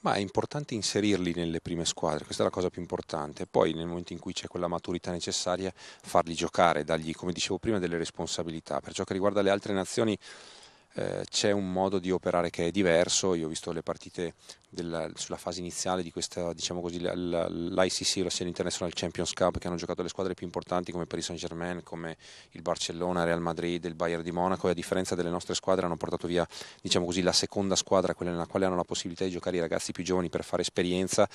Ma è importante inserirli nelle prime squadre, questa è la cosa più importante. Poi nel momento in cui c'è quella maturità necessaria, farli giocare, dargli, come dicevo prima, delle responsabilità. Per ciò che riguarda le altre nazioni, eh, c'è un modo di operare che è diverso, io ho visto le partite della, sulla fase iniziale di questa, diciamo così, l'ICC, ossia International Champions Cup, che hanno giocato le squadre più importanti come Paris Saint Germain, come il Barcellona, Real Madrid, il Bayern di Monaco e a differenza delle nostre squadre hanno portato via diciamo così, la seconda squadra, quella nella quale hanno la possibilità di giocare i ragazzi più giovani per fare esperienza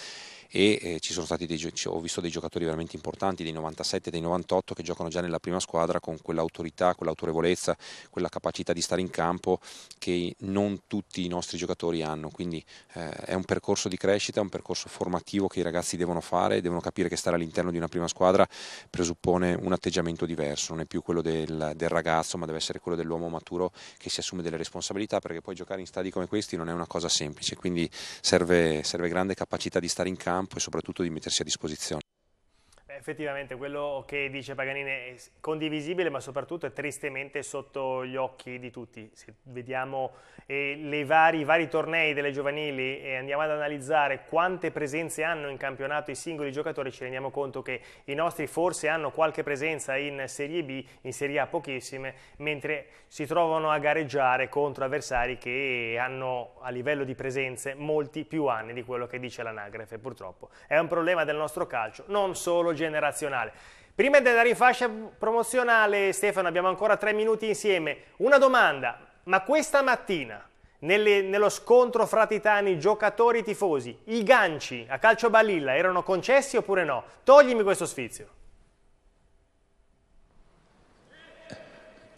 e eh, ci sono stati dei, ho visto dei giocatori veramente importanti, dei 97, dei 98 che giocano già nella prima squadra con quell'autorità, quell'autorevolezza, quella capacità di stare in campo che non tutti i nostri giocatori hanno, quindi eh, è un percorso di crescita, è un percorso formativo che i ragazzi devono fare, devono capire che stare all'interno di una prima squadra presuppone un atteggiamento diverso, non è più quello del, del ragazzo ma deve essere quello dell'uomo maturo che si assume delle responsabilità perché poi giocare in stadi come questi non è una cosa semplice, quindi serve, serve grande capacità di stare in campo e soprattutto di mettersi a disposizione effettivamente quello che dice Paganini è condivisibile, ma soprattutto è tristemente sotto gli occhi di tutti. Se vediamo eh, vari, i vari tornei delle giovanili e andiamo ad analizzare quante presenze hanno in campionato i singoli giocatori, ci rendiamo conto che i nostri forse hanno qualche presenza in Serie B, in Serie A pochissime, mentre si trovano a gareggiare contro avversari che hanno a livello di presenze molti più anni di quello che dice l'anagrafe, purtroppo. È un problema del nostro calcio, non solo generale generazionale. Prima della rifascia promozionale, Stefano, abbiamo ancora tre minuti insieme. Una domanda, ma questa mattina, nelle, nello scontro fra titani, giocatori tifosi, i ganci a calcio balilla erano concessi oppure no? Toglimi questo sfizio.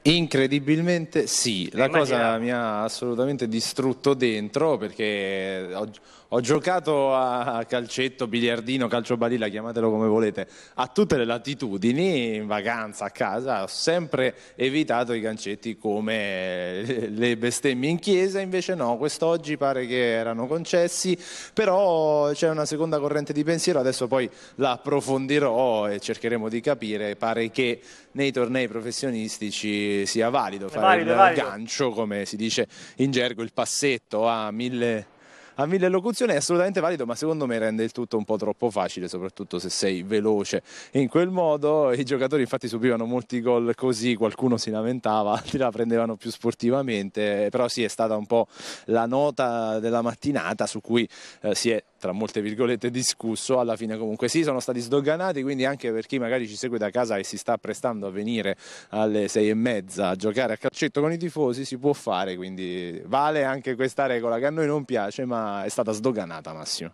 Incredibilmente sì, la Immaginate. cosa mi ha assolutamente distrutto dentro perché ho, ho giocato a calcetto, biliardino, calcio balilla, chiamatelo come volete, a tutte le latitudini, in vacanza, a casa, ho sempre evitato i cancetti come le bestemmie in chiesa, invece no, quest'oggi pare che erano concessi, però c'è una seconda corrente di pensiero, adesso poi la approfondirò e cercheremo di capire, pare che nei tornei professionistici sia valido fare valido, il valido. gancio, come si dice in gergo, il passetto a mille a mille locuzioni è assolutamente valido, ma secondo me rende il tutto un po' troppo facile, soprattutto se sei veloce. In quel modo i giocatori infatti subivano molti gol così, qualcuno si lamentava, altri la prendevano più sportivamente, però sì è stata un po' la nota della mattinata su cui eh, si è tra molte virgolette discusso, alla fine comunque sì, sono stati sdoganati, quindi anche per chi magari ci segue da casa e si sta prestando a venire alle sei e mezza a giocare a calcetto con i tifosi si può fare, quindi vale anche questa regola che a noi non piace, ma è stata sdoganata Massimo.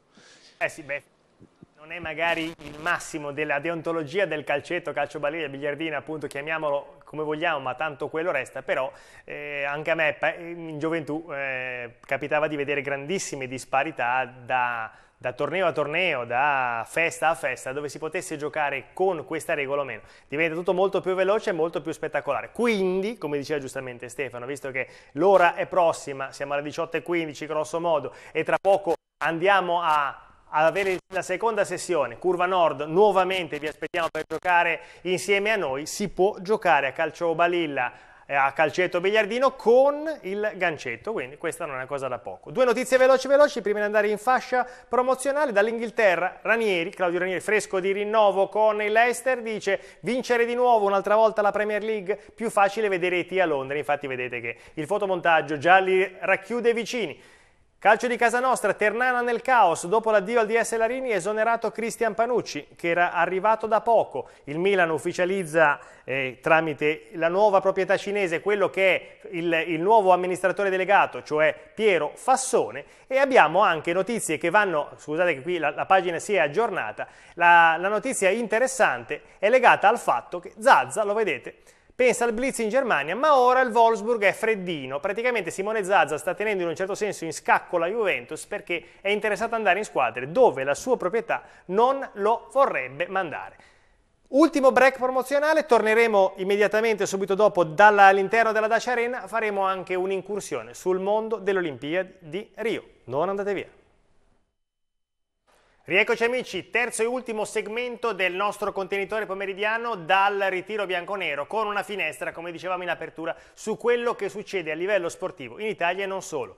Eh sì, beh, non è magari il massimo della deontologia del calcetto, calcio balilla, biliardina, appunto chiamiamolo come vogliamo, ma tanto quello resta, però eh, anche a me in gioventù eh, capitava di vedere grandissime disparità da da torneo a torneo, da festa a festa, dove si potesse giocare con questa regola o meno. Diventa tutto molto più veloce e molto più spettacolare. Quindi, come diceva giustamente Stefano, visto che l'ora è prossima, siamo alle 18.15 grosso modo, e tra poco andiamo a ad avere la seconda sessione, Curva Nord, nuovamente vi aspettiamo per giocare insieme a noi, si può giocare a calcio balilla eh, a calcetto biliardino con il gancetto, quindi questa non è una cosa da poco. Due notizie veloci veloci prima di andare in fascia promozionale dall'Inghilterra, Ranieri, Claudio Ranieri fresco di rinnovo con il Leicester dice vincere di nuovo un'altra volta la Premier League, più facile vedere i T a Londra, infatti vedete che il fotomontaggio già li racchiude vicini. Calcio di casa nostra, Ternana nel caos, dopo l'addio al DS Larini esonerato Cristian Panucci che era arrivato da poco. Il Milan ufficializza eh, tramite la nuova proprietà cinese quello che è il, il, nuovo amministratore delegato, cioè Piero Fassone e abbiamo anche notizie che vanno, scusate che qui la, la pagina si è aggiornata, la, la notizia interessante è legata al fatto che Zazza, lo vedete, pensa al blitz in Germania, ma ora il Wolfsburg è freddino. Praticamente Simone Zazza sta tenendo in un certo senso in scacco la Juventus perché è interessato ad andare in squadre dove la sua proprietà non lo vorrebbe mandare. Ultimo break promozionale, torneremo immediatamente subito dopo dall'interno della Dacia Arena, faremo anche un'incursione sul mondo delle Olimpiadi di Rio. Non andate via. Rieccoci amici, terzo e ultimo segmento del nostro contenitore pomeridiano dal ritiro bianconero con una finestra, come dicevamo in apertura, su quello che succede a livello sportivo in Italia e non solo.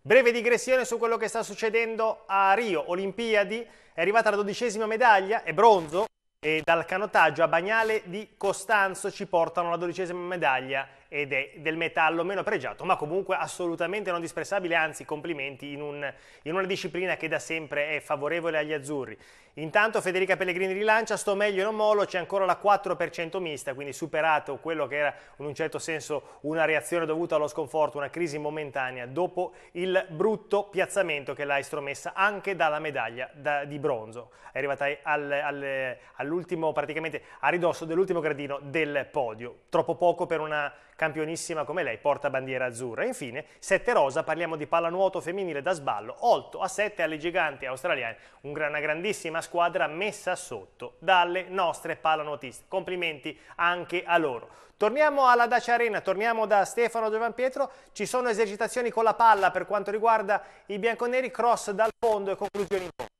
Breve digressione su quello che sta succedendo a Rio, Olimpiadi, è arrivata la dodicesima medaglia, è bronzo, e dal canottaggio a Bagnale di Costanzo ci portano la dodicesima medaglia ed è del metallo meno pregiato, ma comunque assolutamente non disprezzabile, anzi complimenti in, un, in una disciplina che da sempre è favorevole agli azzurri. Intanto Federica Pellegrini rilancia, sto meglio non molo, c'è ancora la 4% mista, quindi superato quello che era in un certo senso una reazione dovuta allo sconforto, una crisi momentanea dopo il brutto piazzamento che l'ha estromessa anche dalla medaglia da, di bronzo. È arrivata al, al, all'ultimo, praticamente a ridosso dell'ultimo gradino del podio. Troppo poco per una campionissima come lei, porta bandiera azzurra. E infine, 7 rosa, parliamo di pallanuoto femminile da sballo, 8 a 7 alle giganti australiane, una grandissima squadra messa sotto dalle nostre pallanuotiste. Complimenti anche a loro. Torniamo alla Dacia Arena, torniamo da Stefano Giovan Pietro, ci sono esercitazioni con la palla per quanto riguarda i bianconeri, cross dal fondo e conclusioni in fondo.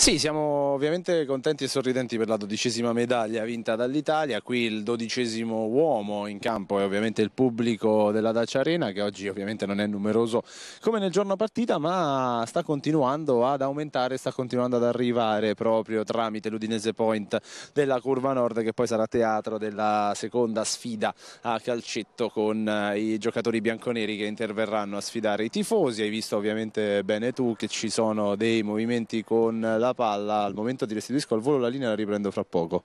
Sì, siamo ovviamente contenti e sorridenti per la dodicesima medaglia vinta dall'Italia, qui il dodicesimo uomo in campo è ovviamente il pubblico della Dacia Arena che oggi ovviamente non è numeroso come nel giorno partita ma sta continuando ad aumentare, sta continuando ad arrivare proprio tramite l'Udinese Point della Curva Nord che poi sarà teatro della seconda sfida a calcetto con eh, i giocatori bianconeri che interverranno a sfidare i tifosi, hai visto ovviamente bene tu che ci sono dei movimenti con la la palla al momento ti restituisco al volo la linea la riprendo fra poco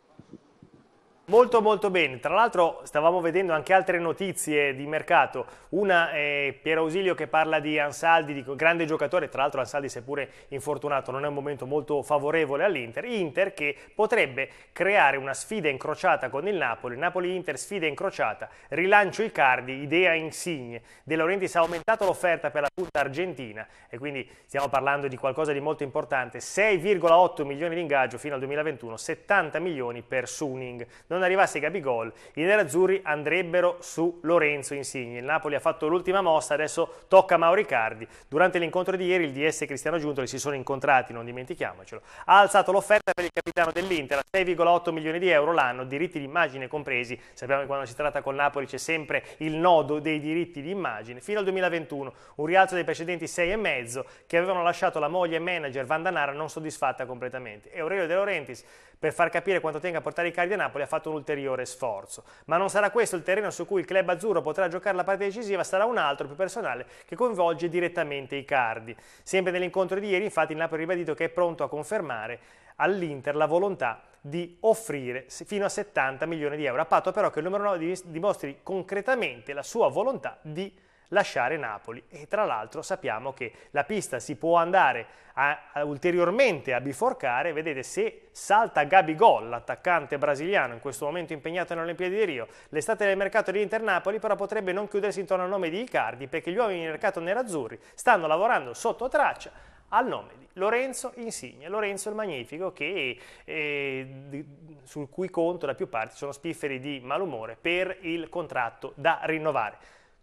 Molto molto bene, tra l'altro stavamo vedendo anche altre notizie di mercato, una è Piero Ausilio che parla di Ansaldi, di grande giocatore, tra l'altro Ansaldi seppure infortunato non è un momento molto favorevole all'Inter, Inter che potrebbe creare una sfida incrociata con il Napoli, Napoli-Inter sfida incrociata, rilancio Icardi, idea insigne, De Laurentiis ha aumentato l'offerta per la punta argentina e quindi stiamo parlando di qualcosa di molto importante, 6,8 milioni di ingaggio fino al 2021, 70 milioni per Suning. Non non arrivasse Gabigol, i nerazzurri andrebbero su Lorenzo Insigne. Il Napoli ha fatto l'ultima mossa, adesso tocca a Mauricardi. Durante l'incontro di ieri il DS e Cristiano Giuntoli si sono incontrati, non dimentichiamocelo. Ha alzato l'offerta per il capitano dell'Inter a 6,8 milioni di euro l'anno, diritti di immagine compresi. Sappiamo che quando si tratta con Napoli c'è sempre il nodo dei diritti di immagine. Fino al 2021 un rialzo dei precedenti 6,5 che avevano lasciato la moglie e manager Vandanara non soddisfatta completamente. E Aurelio De Laurentiis per far capire quanto tenga a portare i cardi a Napoli ha fatto un ulteriore sforzo. Ma non sarà questo il terreno su cui il club azzurro potrà giocare la partita decisiva, sarà un altro più personale che coinvolge direttamente i cardi. Sempre nell'incontro di ieri infatti il Napoli ha ribadito che è pronto a confermare all'Inter la volontà di offrire fino a 70 milioni di euro, a patto però che il numero 9 dimostri concretamente la sua volontà di lasciare Napoli e tra l'altro sappiamo che la pista si può andare a, a ulteriormente a biforcare, vedete se salta Gabigol, l'attaccante brasiliano in questo momento impegnato nelle Olimpiadi di Rio, l'estate del mercato di Inter Napoli però potrebbe non chiudersi intorno al nome di Icardi perché gli uomini del mercato nerazzurri stanno lavorando sotto traccia al nome di Lorenzo Insigne, Lorenzo il Magnifico, che, eh, sul cui conto da più parti sono spifferi di malumore per il contratto da rinnovare.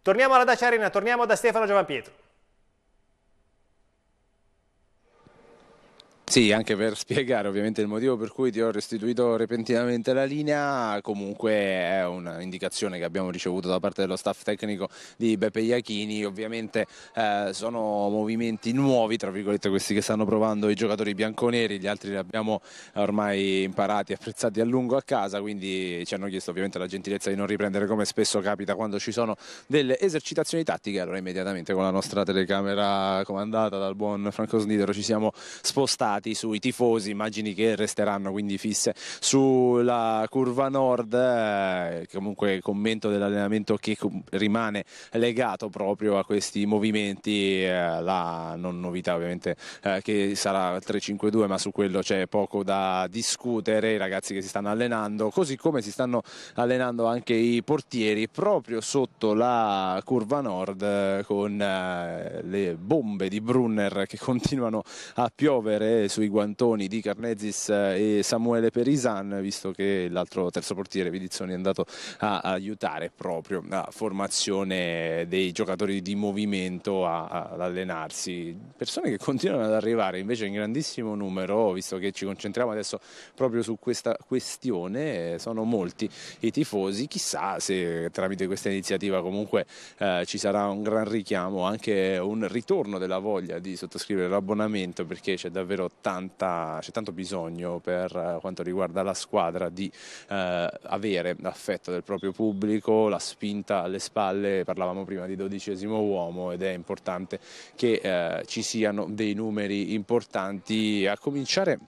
Torniamo alla Dacia Arena, torniamo da Stefano Giovanpietro. Sì, anche per spiegare ovviamente il motivo per cui ti ho restituito repentinamente la linea, comunque è un'indicazione che abbiamo ricevuto da parte dello staff tecnico di Beppe Iachini, ovviamente eh, sono movimenti nuovi, tra virgolette questi che stanno provando i giocatori bianconeri, gli altri li abbiamo ormai imparati e apprezzati a lungo a casa, quindi ci hanno chiesto ovviamente la gentilezza di non riprendere come spesso capita quando ci sono delle esercitazioni tattiche, allora immediatamente con la nostra telecamera comandata dal buon Franco Snidero ci siamo spostati pubblicati sui tifosi, immagini che resteranno quindi fisse sulla curva nord, eh, comunque commento dell'allenamento che rimane legato proprio a questi movimenti, eh, la non novità ovviamente eh, che sarà 3-5-2 ma su quello c'è poco da discutere, i ragazzi che si stanno allenando, così come si stanno allenando anche i portieri proprio sotto la curva nord eh, con eh, le bombe di Brunner che continuano a piovere sui guantoni di Carnezis eh, e Samuele Perisan, visto che l'altro terzo portiere Vidizzoni è andato a aiutare proprio la formazione dei giocatori di movimento a, a, ad allenarsi. Persone che continuano ad arrivare invece in grandissimo numero, visto che ci concentriamo adesso proprio su questa questione, eh, sono molti i tifosi, chissà se tramite questa iniziativa comunque eh, ci sarà un gran richiamo, anche un ritorno della voglia di sottoscrivere l'abbonamento perché c'è davvero tanta, c'è tanto bisogno per eh, quanto riguarda la squadra di eh, avere l'affetto del proprio pubblico, la spinta alle spalle, parlavamo prima di dodicesimo uomo ed è importante che eh, ci siano dei numeri importanti a cominciare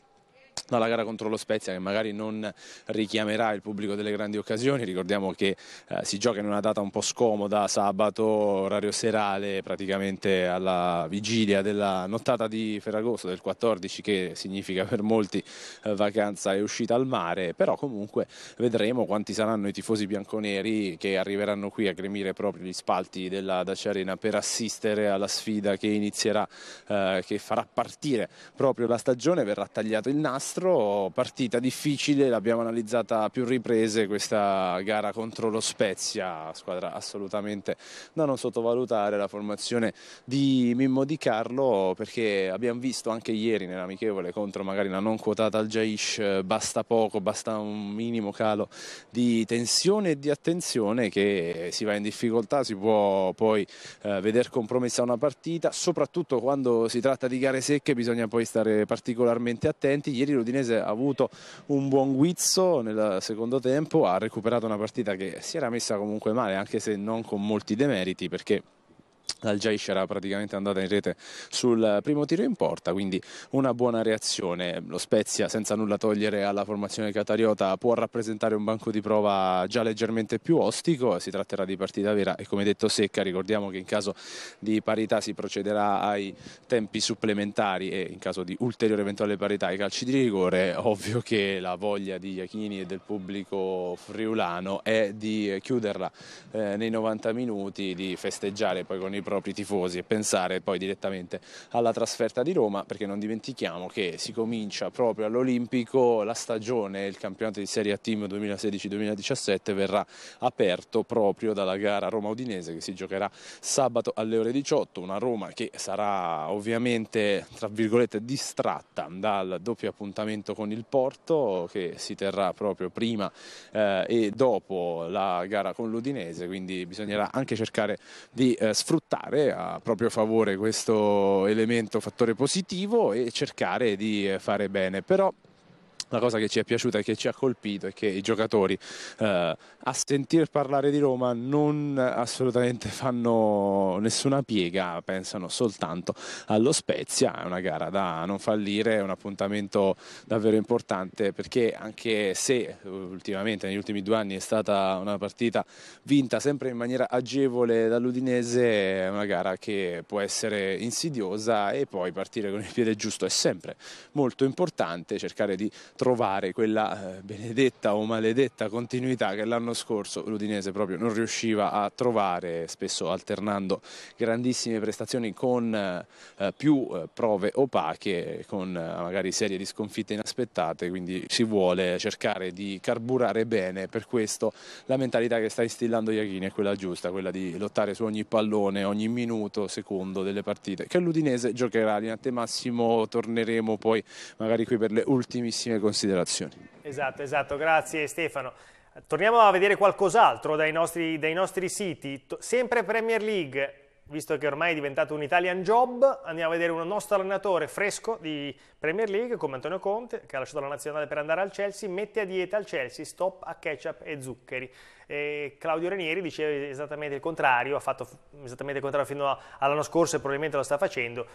dalla gara contro lo Spezia che magari non richiamerà il pubblico delle grandi occasioni, ricordiamo che eh, si gioca in una data un po' scomoda, sabato, orario serale, praticamente alla vigilia della nottata di Ferragosto del 14 che significa per molti eh, vacanza e uscita al mare, però comunque vedremo quanti saranno i tifosi bianconeri che arriveranno qui a gremire proprio gli spalti della Dacia Arena per assistere alla sfida che inizierà, eh, che farà partire proprio la stagione, verrà tagliato il nastro nostro, partita difficile, l'abbiamo analizzata a più riprese questa gara contro lo Spezia, squadra assolutamente da non sottovalutare la formazione di Mimmo Di Carlo perché abbiamo visto anche ieri nell'amichevole contro magari la non quotata al Jaish basta poco, basta un minimo calo di tensione e di attenzione che si va in difficoltà, si può poi eh, veder compromessa una partita, soprattutto quando si tratta di gare secche bisogna poi stare particolarmente attenti, ieri lo l'Udinese ha avuto un buon guizzo nel secondo tempo, ha recuperato una partita che si era messa comunque male, anche se non con molti demeriti, perché al Jaish era praticamente andata in rete sul primo tiro in porta, quindi una buona reazione. Lo Spezia, senza nulla togliere alla formazione catariota, può rappresentare un banco di prova già leggermente più ostico. Si tratterà di partita vera e, come detto, secca. Ricordiamo che in caso di parità si procederà ai tempi supplementari e in caso di ulteriore eventuale parità ai calci di rigore. Ovvio che la voglia di Iachini e del pubblico friulano è di chiuderla eh, nei 90 minuti, di festeggiare poi con sono i propri tifosi e pensare poi direttamente alla trasferta di Roma perché non dimentichiamo che si comincia proprio all'Olimpico la stagione, il campionato di Serie A Team 2016-2017 verrà aperto proprio dalla gara Roma-Udinese che si giocherà sabato alle ore 18, una Roma che sarà ovviamente tra virgolette distratta dal doppio appuntamento con il Porto che si terrà proprio prima eh, e dopo la gara con l'Udinese, quindi bisognerà anche cercare di eh, sfruttare sfruttare a proprio favore questo elemento fattore positivo e cercare di fare bene. Però la cosa che ci è piaciuta e che ci ha colpito è che i giocatori eh, a sentir parlare di Roma non assolutamente fanno nessuna piega, pensano soltanto allo Spezia, è una gara da non fallire, è un appuntamento davvero importante perché anche se eh, ultimamente negli ultimi due anni è stata una partita vinta sempre in maniera agevole dall'Udinese, è una gara che può essere insidiosa e poi partire con il piede giusto è sempre molto importante cercare di trovare trovare quella eh, benedetta o maledetta continuità che l'anno scorso l'Udinese proprio non riusciva a trovare, spesso alternando grandissime prestazioni con eh, più eh, prove opache, con magari serie di sconfitte inaspettate, quindi si vuole cercare di carburare bene, per questo la mentalità che sta instillando Iachini è quella giusta, quella di lottare su ogni pallone, ogni minuto, secondo delle partite che l'Udinese giocherà, in ante massimo torneremo poi magari qui per le ultimissime considerazioni. Esatto, esatto, grazie Stefano. Torniamo a vedere qualcos'altro dai, dai nostri, siti. sempre Premier League, visto che ormai è diventato un Italian job, andiamo a vedere un nostro allenatore fresco di Premier League come Antonio Conte, che ha lasciato la nazionale per andare al Chelsea, mette a dieta al Chelsea, stop a ketchup e zuccheri. E Claudio Ranieri diceva esattamente il contrario, ha fatto esattamente il contrario fino all'anno scorso e probabilmente lo sta facendo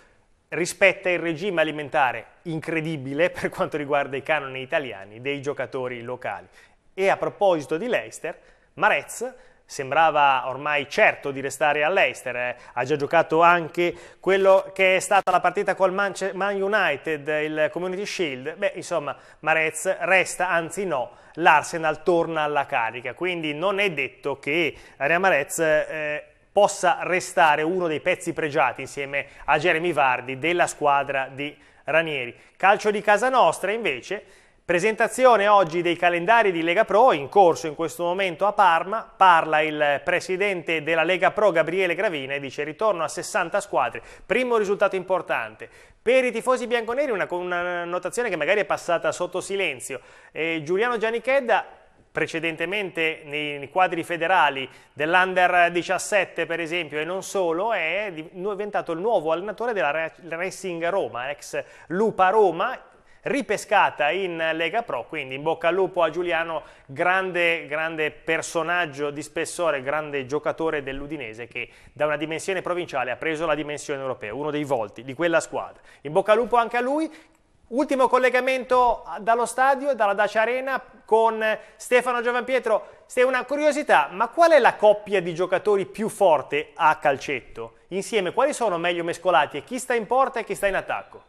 rispetta il regime alimentare incredibile per quanto riguarda i canoni italiani dei giocatori locali. E a proposito di Leicester, Marez sembrava ormai certo di restare all'Eister, eh. ha già giocato anche quello che è stata la partita col Man, United, il Community Shield, beh insomma Marez resta, anzi no, l'Arsenal torna alla carica, quindi non è detto che Aria Marez eh, possa restare uno dei pezzi pregiati insieme a Jeremy Vardi della squadra di Ranieri. Calcio di casa nostra invece, presentazione oggi dei calendari di Lega Pro in corso in questo momento a Parma, parla il presidente della Lega Pro Gabriele Gravina e dice ritorno a 60 squadre, primo risultato importante, per i tifosi bianconeri una, una notazione che magari è passata sotto silenzio. Eh, Giuliano Gianichedda precedentemente nei quadri federali dell'Under 17 per esempio e non solo, è diventato il nuovo allenatore della Racing Roma, ex Lupa Roma, ripescata in Lega Pro, quindi in bocca al lupo a Giuliano, grande, grande personaggio di spessore, grande giocatore dell'Udinese che da una dimensione provinciale ha preso la dimensione europea, uno dei volti di quella squadra. In bocca al lupo anche a lui, Ultimo collegamento dallo stadio, dalla Dacia Arena con Stefano Giovanpietro. Se una curiosità, ma qual è la coppia di giocatori più forte a calcetto? Insieme quali sono meglio mescolati e chi sta in porta e chi sta in attacco?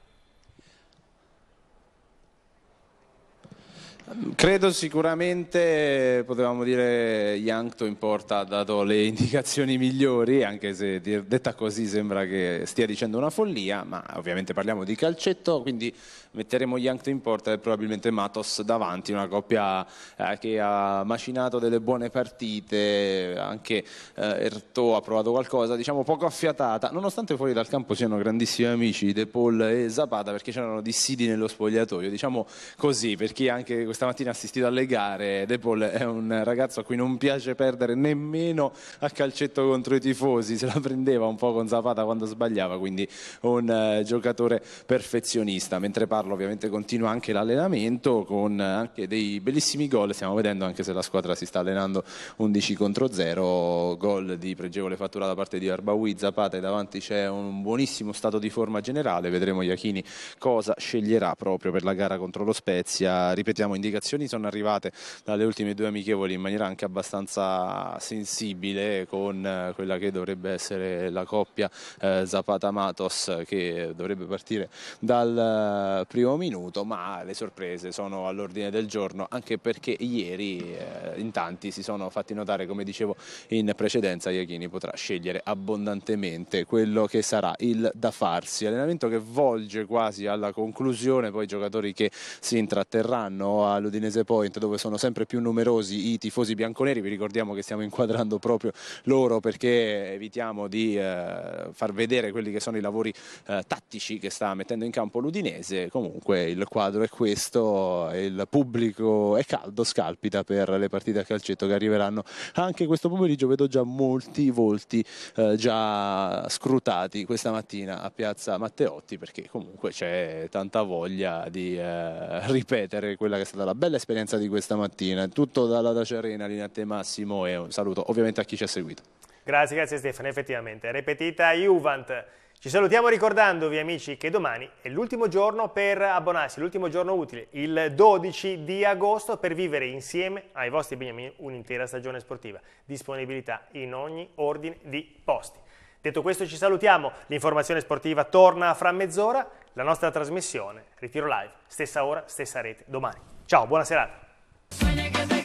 Credo sicuramente, potevamo dire, Yankto in porta ha dato le indicazioni migliori, anche se detta così sembra che stia dicendo una follia, ma ovviamente parliamo di calcetto, quindi metteremo Yankton in porta e probabilmente Matos davanti, una coppia eh, che ha macinato delle buone partite, anche eh, Erto ha provato qualcosa, diciamo poco affiatata, nonostante fuori dal campo siano grandissimi amici De Paul e Zapata perché c'erano dissidi nello spogliatoio, diciamo così, per chi anche questa mattina ha assistito alle gare, De Paul è un ragazzo a cui non piace perdere nemmeno a calcetto contro i tifosi, se la prendeva un po' con Zapata quando sbagliava, quindi un eh, giocatore perfezionista, mentre parla farlo, ovviamente continua anche l'allenamento con eh, anche dei bellissimi gol, stiamo vedendo anche se la squadra si sta allenando 11 contro 0, gol di pregevole fattura da parte di Arbaui, Zapata e davanti c'è un buonissimo stato di forma generale, vedremo Iachini cosa sceglierà proprio per la gara contro lo Spezia, ripetiamo indicazioni sono arrivate dalle ultime due amichevoli in maniera anche abbastanza sensibile con eh, quella che dovrebbe essere la coppia eh, Zapata-Matos che dovrebbe partire dal eh, primo minuto, ma le sorprese sono all'ordine del giorno anche perché ieri eh, in tanti si sono fatti notare, come dicevo in precedenza, Iachini potrà scegliere abbondantemente quello che sarà il da farsi, allenamento che volge quasi alla conclusione, poi i giocatori che si intratterranno all'Udinese Point dove sono sempre più numerosi i tifosi bianconeri, vi ricordiamo che stiamo inquadrando proprio loro perché evitiamo di eh, far vedere quelli che sono i lavori eh, tattici che sta mettendo in campo l'Udinese. Con comunque il quadro è questo, il pubblico è caldo, scalpita per le partite a calcetto che arriveranno anche questo pomeriggio, vedo già molti volti eh, già scrutati questa mattina a Piazza Matteotti perché comunque c'è tanta voglia di eh, ripetere quella che è stata la bella esperienza di questa mattina, tutto dalla Dacia Arena, linea a te Massimo e un saluto ovviamente a chi ci ha seguito. Grazie, grazie Stefano, effettivamente, ripetita Juvent. Ci salutiamo ricordandovi amici che domani è l'ultimo giorno per abbonarsi, l'ultimo giorno utile, il 12 di agosto per vivere insieme ai vostri beniamini un'intera stagione sportiva. Disponibilità in ogni ordine di posti. Detto questo ci salutiamo, l'informazione sportiva torna fra mezz'ora, la nostra trasmissione Ritiro Live, stessa ora, stessa rete, domani. Ciao, buona serata.